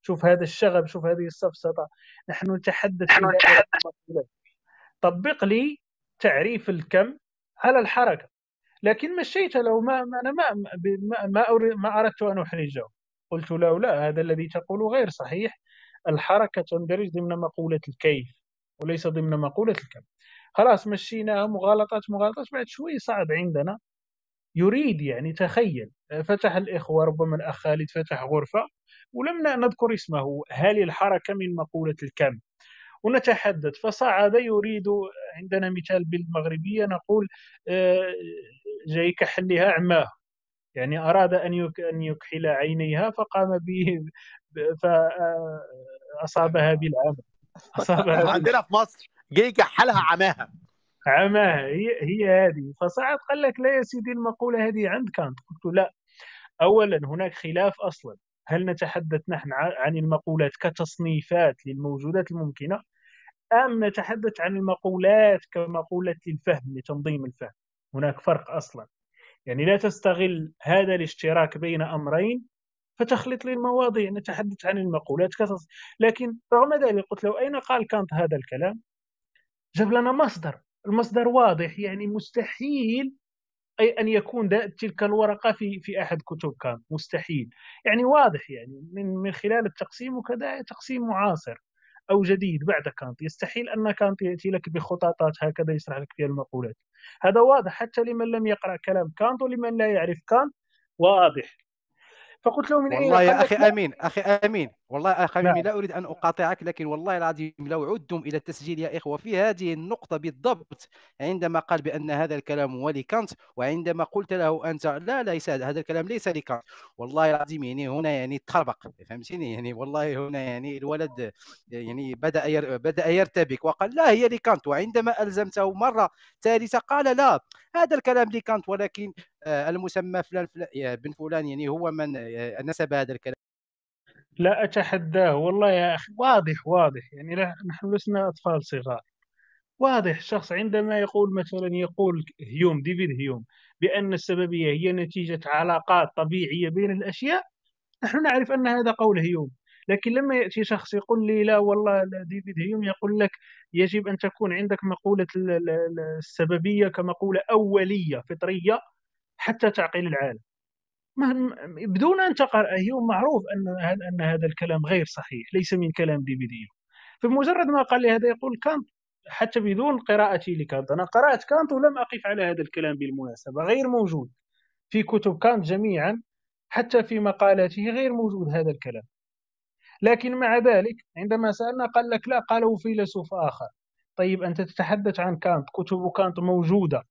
شوف هذا الشغب شوف هذه السفسطه نحن نتحدث نحن نتحدث طبق لي تعريف الكم على الحركه لكن مشيت له ما, انا ما ما, أريد ما اردت ان احرجه قلت له لا هذا الذي تقول غير صحيح الحركه تندرج ضمن مقوله الكيف وليس ضمن مقوله الكم خلاص مشيناها مغالطات مغالطات بعد شوي صعد عندنا يريد يعني تخيل فتح الإخوة ربما الأخ خالد فتح غرفة ولم نذكر اسمه هل الحركة من مقولة الكم ونتحدث فصعد يريد عندنا مثال بالمغربية نقول آه، جاي كحلها عماه يعني أراد أن أن يكحل عينيها فقام به فأصابها آه، بالعمى أصابها [laughs] عندنا في مصر جاي كحلها عماها عماها هي هي هذه فصعد قال لك لا يا سيدي المقوله هذه عند كانت قلت لا اولا هناك خلاف اصلا هل نتحدث نحن عن المقولات كتصنيفات للموجودات الممكنه ام نتحدث عن المقولات كمقولات للفهم لتنظيم الفهم هناك فرق اصلا يعني لا تستغل هذا الاشتراك بين امرين فتخلط لي المواضيع نتحدث عن المقولات كتص... لكن رغم ذلك قلت له اين قال كانت هذا الكلام؟ جاب لنا مصدر المصدر واضح يعني مستحيل اي ان يكون تلك الورقه في في احد كتب كانت مستحيل يعني واضح يعني من من خلال التقسيم وكذا تقسيم معاصر او جديد بعد كانت يستحيل ان كانت ياتي لك بخطاطات هكذا يشرح لك فيها المقولات هذا واضح حتى لمن لم يقرا كلام كانت ولمن لا يعرف كانت واضح فقلت له من اين والله يا اخي امين اخي امين والله حبيبي نعم. لا اريد ان اقاطعك لكن والله العظيم لو عدتم الى التسجيل يا اخوه في هذه النقطه بالضبط عندما قال بان هذا الكلام هو لكانت وعندما قلت له انت لا ليس هذا الكلام ليس لكانت والله العظيم يعني هنا يعني تخربق فهمتني يعني والله هنا يعني الولد يعني بدا ير بدا يرتبك وقال لا هي لكانت وعندما الزمته مره ثالثه قال لا هذا الكلام لكانت ولكن آه، المسمى فلان, فلان بن فلان يعني هو من آه، نسب هذا الكلام لا أتحداه والله يا أخي واضح واضح يعني نحن لسنا أطفال صغار واضح شخص عندما يقول مثلا يقول هيوم ديفيد هيوم بأن السببية هي نتيجة علاقات طبيعية بين الأشياء نحن نعرف أن هذا قول هيوم لكن لما يأتي شخص يقول لي لا والله لا ديفيد هيوم يقول لك يجب أن تكون عندك مقولة السببية كمقولة أولية فطرية حتى تعقل العالم بدون ان تقرا هيوم معروف ان ان هذا الكلام غير صحيح ليس من كلام ديفيديو فمجرد ما قال لي هذا يقول كانت حتى بدون قراءتي لكانت انا قرات كانت ولم اقف على هذا الكلام بالمناسبه غير موجود في كتب كانت جميعا حتى في مقالاته غير موجود هذا الكلام لكن مع ذلك عندما سالنا قال لك لا قاله فيلسوف اخر طيب انت تتحدث عن كانت كتب كانت موجوده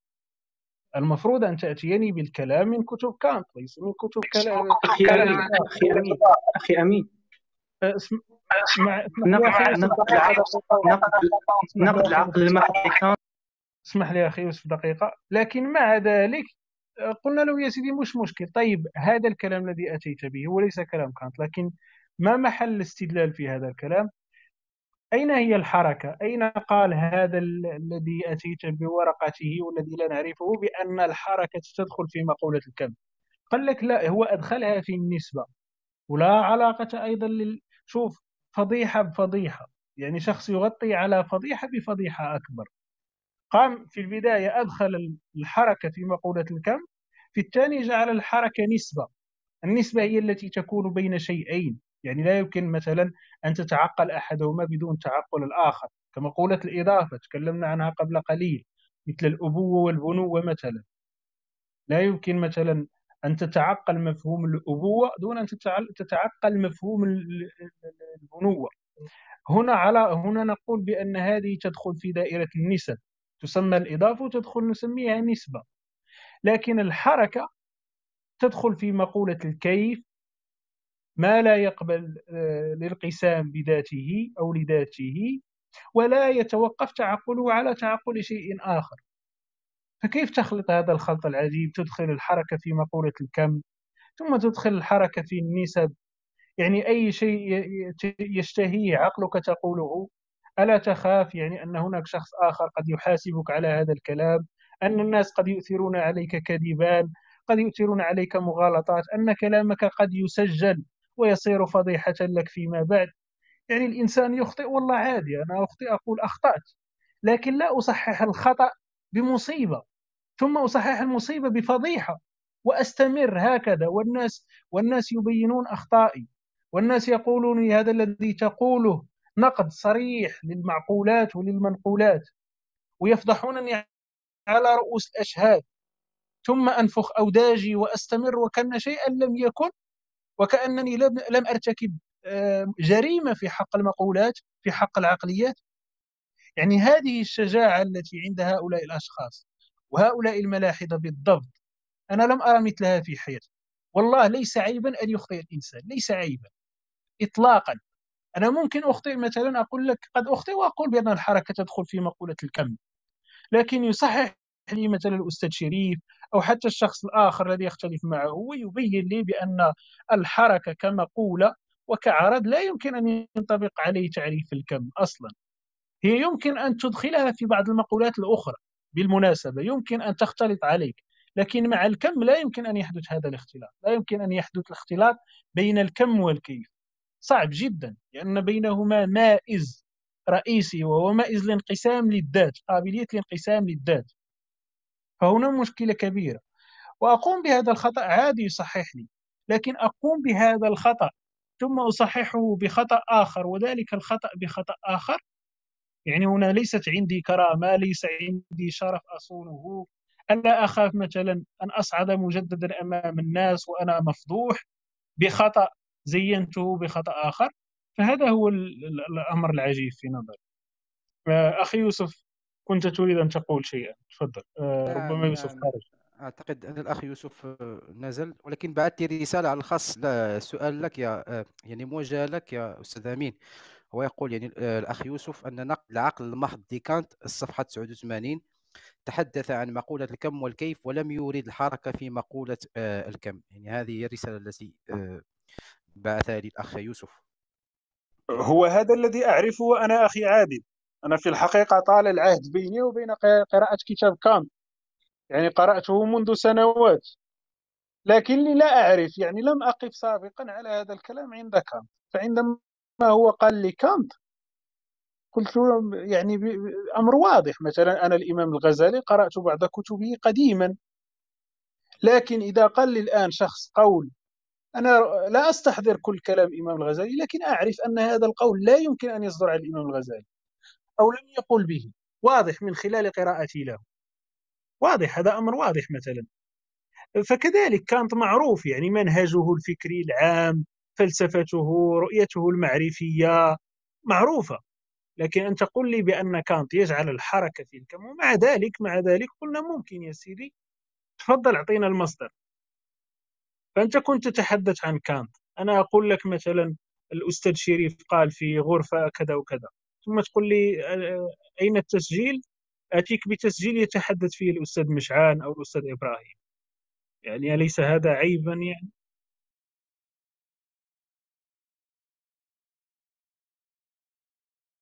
المفروض أن تأتيني بالكلام من كتب كانت ليس من كتب كلام أخي أمين أخي أمين أخي أمين نقد العقل المحض كان اسمح لي أخي يوسف دقيقة لكن مع ذلك قلنا له يا سيدي مش مشكل طيب هذا الكلام الذي أتيت به هو ليس كلام كانت لكن ما محل الاستدلال في هذا الكلام أين هي الحركة؟ أين قال هذا الذي أتيت بورقته والذي لا نعرفه بأن الحركة تدخل في مقولة الكم؟ قال لك لا هو أدخلها في النسبة ولا علاقة أيضا لل... شوف فضيحة بفضيحة يعني شخص يغطي على فضيحة بفضيحة أكبر قام في البداية أدخل الحركة في مقولة الكم في الثاني جعل الحركة نسبة النسبة هي التي تكون بين شيئين يعني لا يمكن مثلا أن تتعقل أحدهما بدون تعقل الآخر كمقولة الإضافة تكلمنا عنها قبل قليل مثل الأبوة والبنوة مثلا لا يمكن مثلا أن تتعقل مفهوم الأبوة دون أن تتعقل مفهوم البنوة هنا على هنا نقول بأن هذه تدخل في دائرة النسب تسمى الإضافة وتدخل نسميها نسبة لكن الحركة تدخل في مقولة الكيف ما لا يقبل الانقسام آه، بذاته أو لذاته ولا يتوقف تعقله على تعقل شيء آخر فكيف تخلط هذا الخلط العجيب تدخل الحركة في مقولة الكم ثم تدخل الحركة في النسب يعني أي شيء يشتهيه عقلك تقوله ألا تخاف يعني أن هناك شخص آخر قد يحاسبك على هذا الكلام أن الناس قد يؤثرون عليك كذبان قد يؤثرون عليك مغالطات أن كلامك قد يسجل ويصير فضيحة لك فيما بعد يعني الإنسان يخطئ والله عادي أنا أخطئ أقول أخطأت لكن لا أصحح الخطأ بمصيبة ثم أصحح المصيبة بفضيحة وأستمر هكذا والناس والناس يبينون أخطائي والناس يقولون هذا الذي تقوله نقد صريح للمعقولات وللمنقولات ويفضحونني على رؤوس الأشهاد ثم أنفخ أوداجي وأستمر وكأن شيئا لم يكن وكأنني لم أرتكب جريمة في حق المقولات في حق العقليات يعني هذه الشجاعة التي عند هؤلاء الأشخاص وهؤلاء الملاحدة بالضبط أنا لم أرى مثلها في حياتي والله ليس عيبا أن يخطئ الإنسان ليس عيبا إطلاقا أنا ممكن أخطئ مثلا أقول لك قد أخطئ وأقول بأن الحركة تدخل في مقولة الكم لكن يصحح لي يعني مثلا الاستاذ شريف او حتى الشخص الاخر الذي يختلف معه ويبين لي بان الحركه كمقوله وكعرض لا يمكن ان ينطبق عليه تعريف الكم اصلا هي يمكن ان تدخلها في بعض المقولات الاخرى بالمناسبه يمكن ان تختلط عليك لكن مع الكم لا يمكن ان يحدث هذا الاختلاط لا يمكن ان يحدث الاختلاط بين الكم والكيف صعب جدا لان بينهما مائز رئيسي وهو مائز الانقسام للذات قابليه الانقسام للذات فهنا مشكلة كبيرة وأقوم بهذا الخطأ عادي يصححني لكن أقوم بهذا الخطأ ثم أصححه بخطأ آخر وذلك الخطأ بخطأ آخر يعني هنا ليست عندي كرامة ليس عندي شرف أصونه ألا أخاف مثلا أن أصعد مجددا أمام الناس وأنا مفضوح بخطأ زينته بخطأ آخر فهذا هو الأمر العجيب في نظري آه، أخي يوسف كنت تريد ان تقول شيئا تفضل آه، ربما يوسف خارج اعتقد ان الاخ يوسف نزل ولكن بعثت لي رساله على الخاص سؤال لك يا آه، يعني موجه لك يا استاذ امين هو يقول يعني آه، الاخ يوسف ان نقد العقل المحض ديكانت الصفحه 89 تحدث عن مقولة الكم والكيف ولم يورد الحركة في مقولة الكم يعني هذه هي الرسالة التي بعثها لي الأخ يوسف هو هذا الذي أعرفه أنا أخي عادل أنا في الحقيقة طال العهد بيني وبين قراءة كتاب كانت يعني قرأته منذ سنوات لكني لا أعرف يعني لم أقف سابقا على هذا الكلام عند كانت فعندما هو قال لي كانت قلت يعني أمر واضح مثلا أنا الإمام الغزالي قرأت بعض كتبه قديما لكن إذا قال لي الآن شخص قول أنا لا أستحضر كل كلام الإمام الغزالي لكن أعرف أن هذا القول لا يمكن أن يصدر عن الإمام الغزالي أو لم يقل به واضح من خلال قراءتي له واضح هذا أمر واضح مثلا فكذلك كانت معروف يعني منهجه الفكري العام فلسفته رؤيته المعرفية معروفة لكن أن تقول لي بأن كانت يجعل الحركة في الكم ومع ذلك مع ذلك قلنا ممكن يا سيدي تفضل أعطينا المصدر فأنت كنت تتحدث عن كانت أنا أقول لك مثلا الأستاذ شريف قال في غرفة كذا وكذا ثم تقول لي آه، اين التسجيل اتيك بتسجيل يتحدث فيه الاستاذ مشعان او الاستاذ ابراهيم يعني اليس هذا عيبا يعني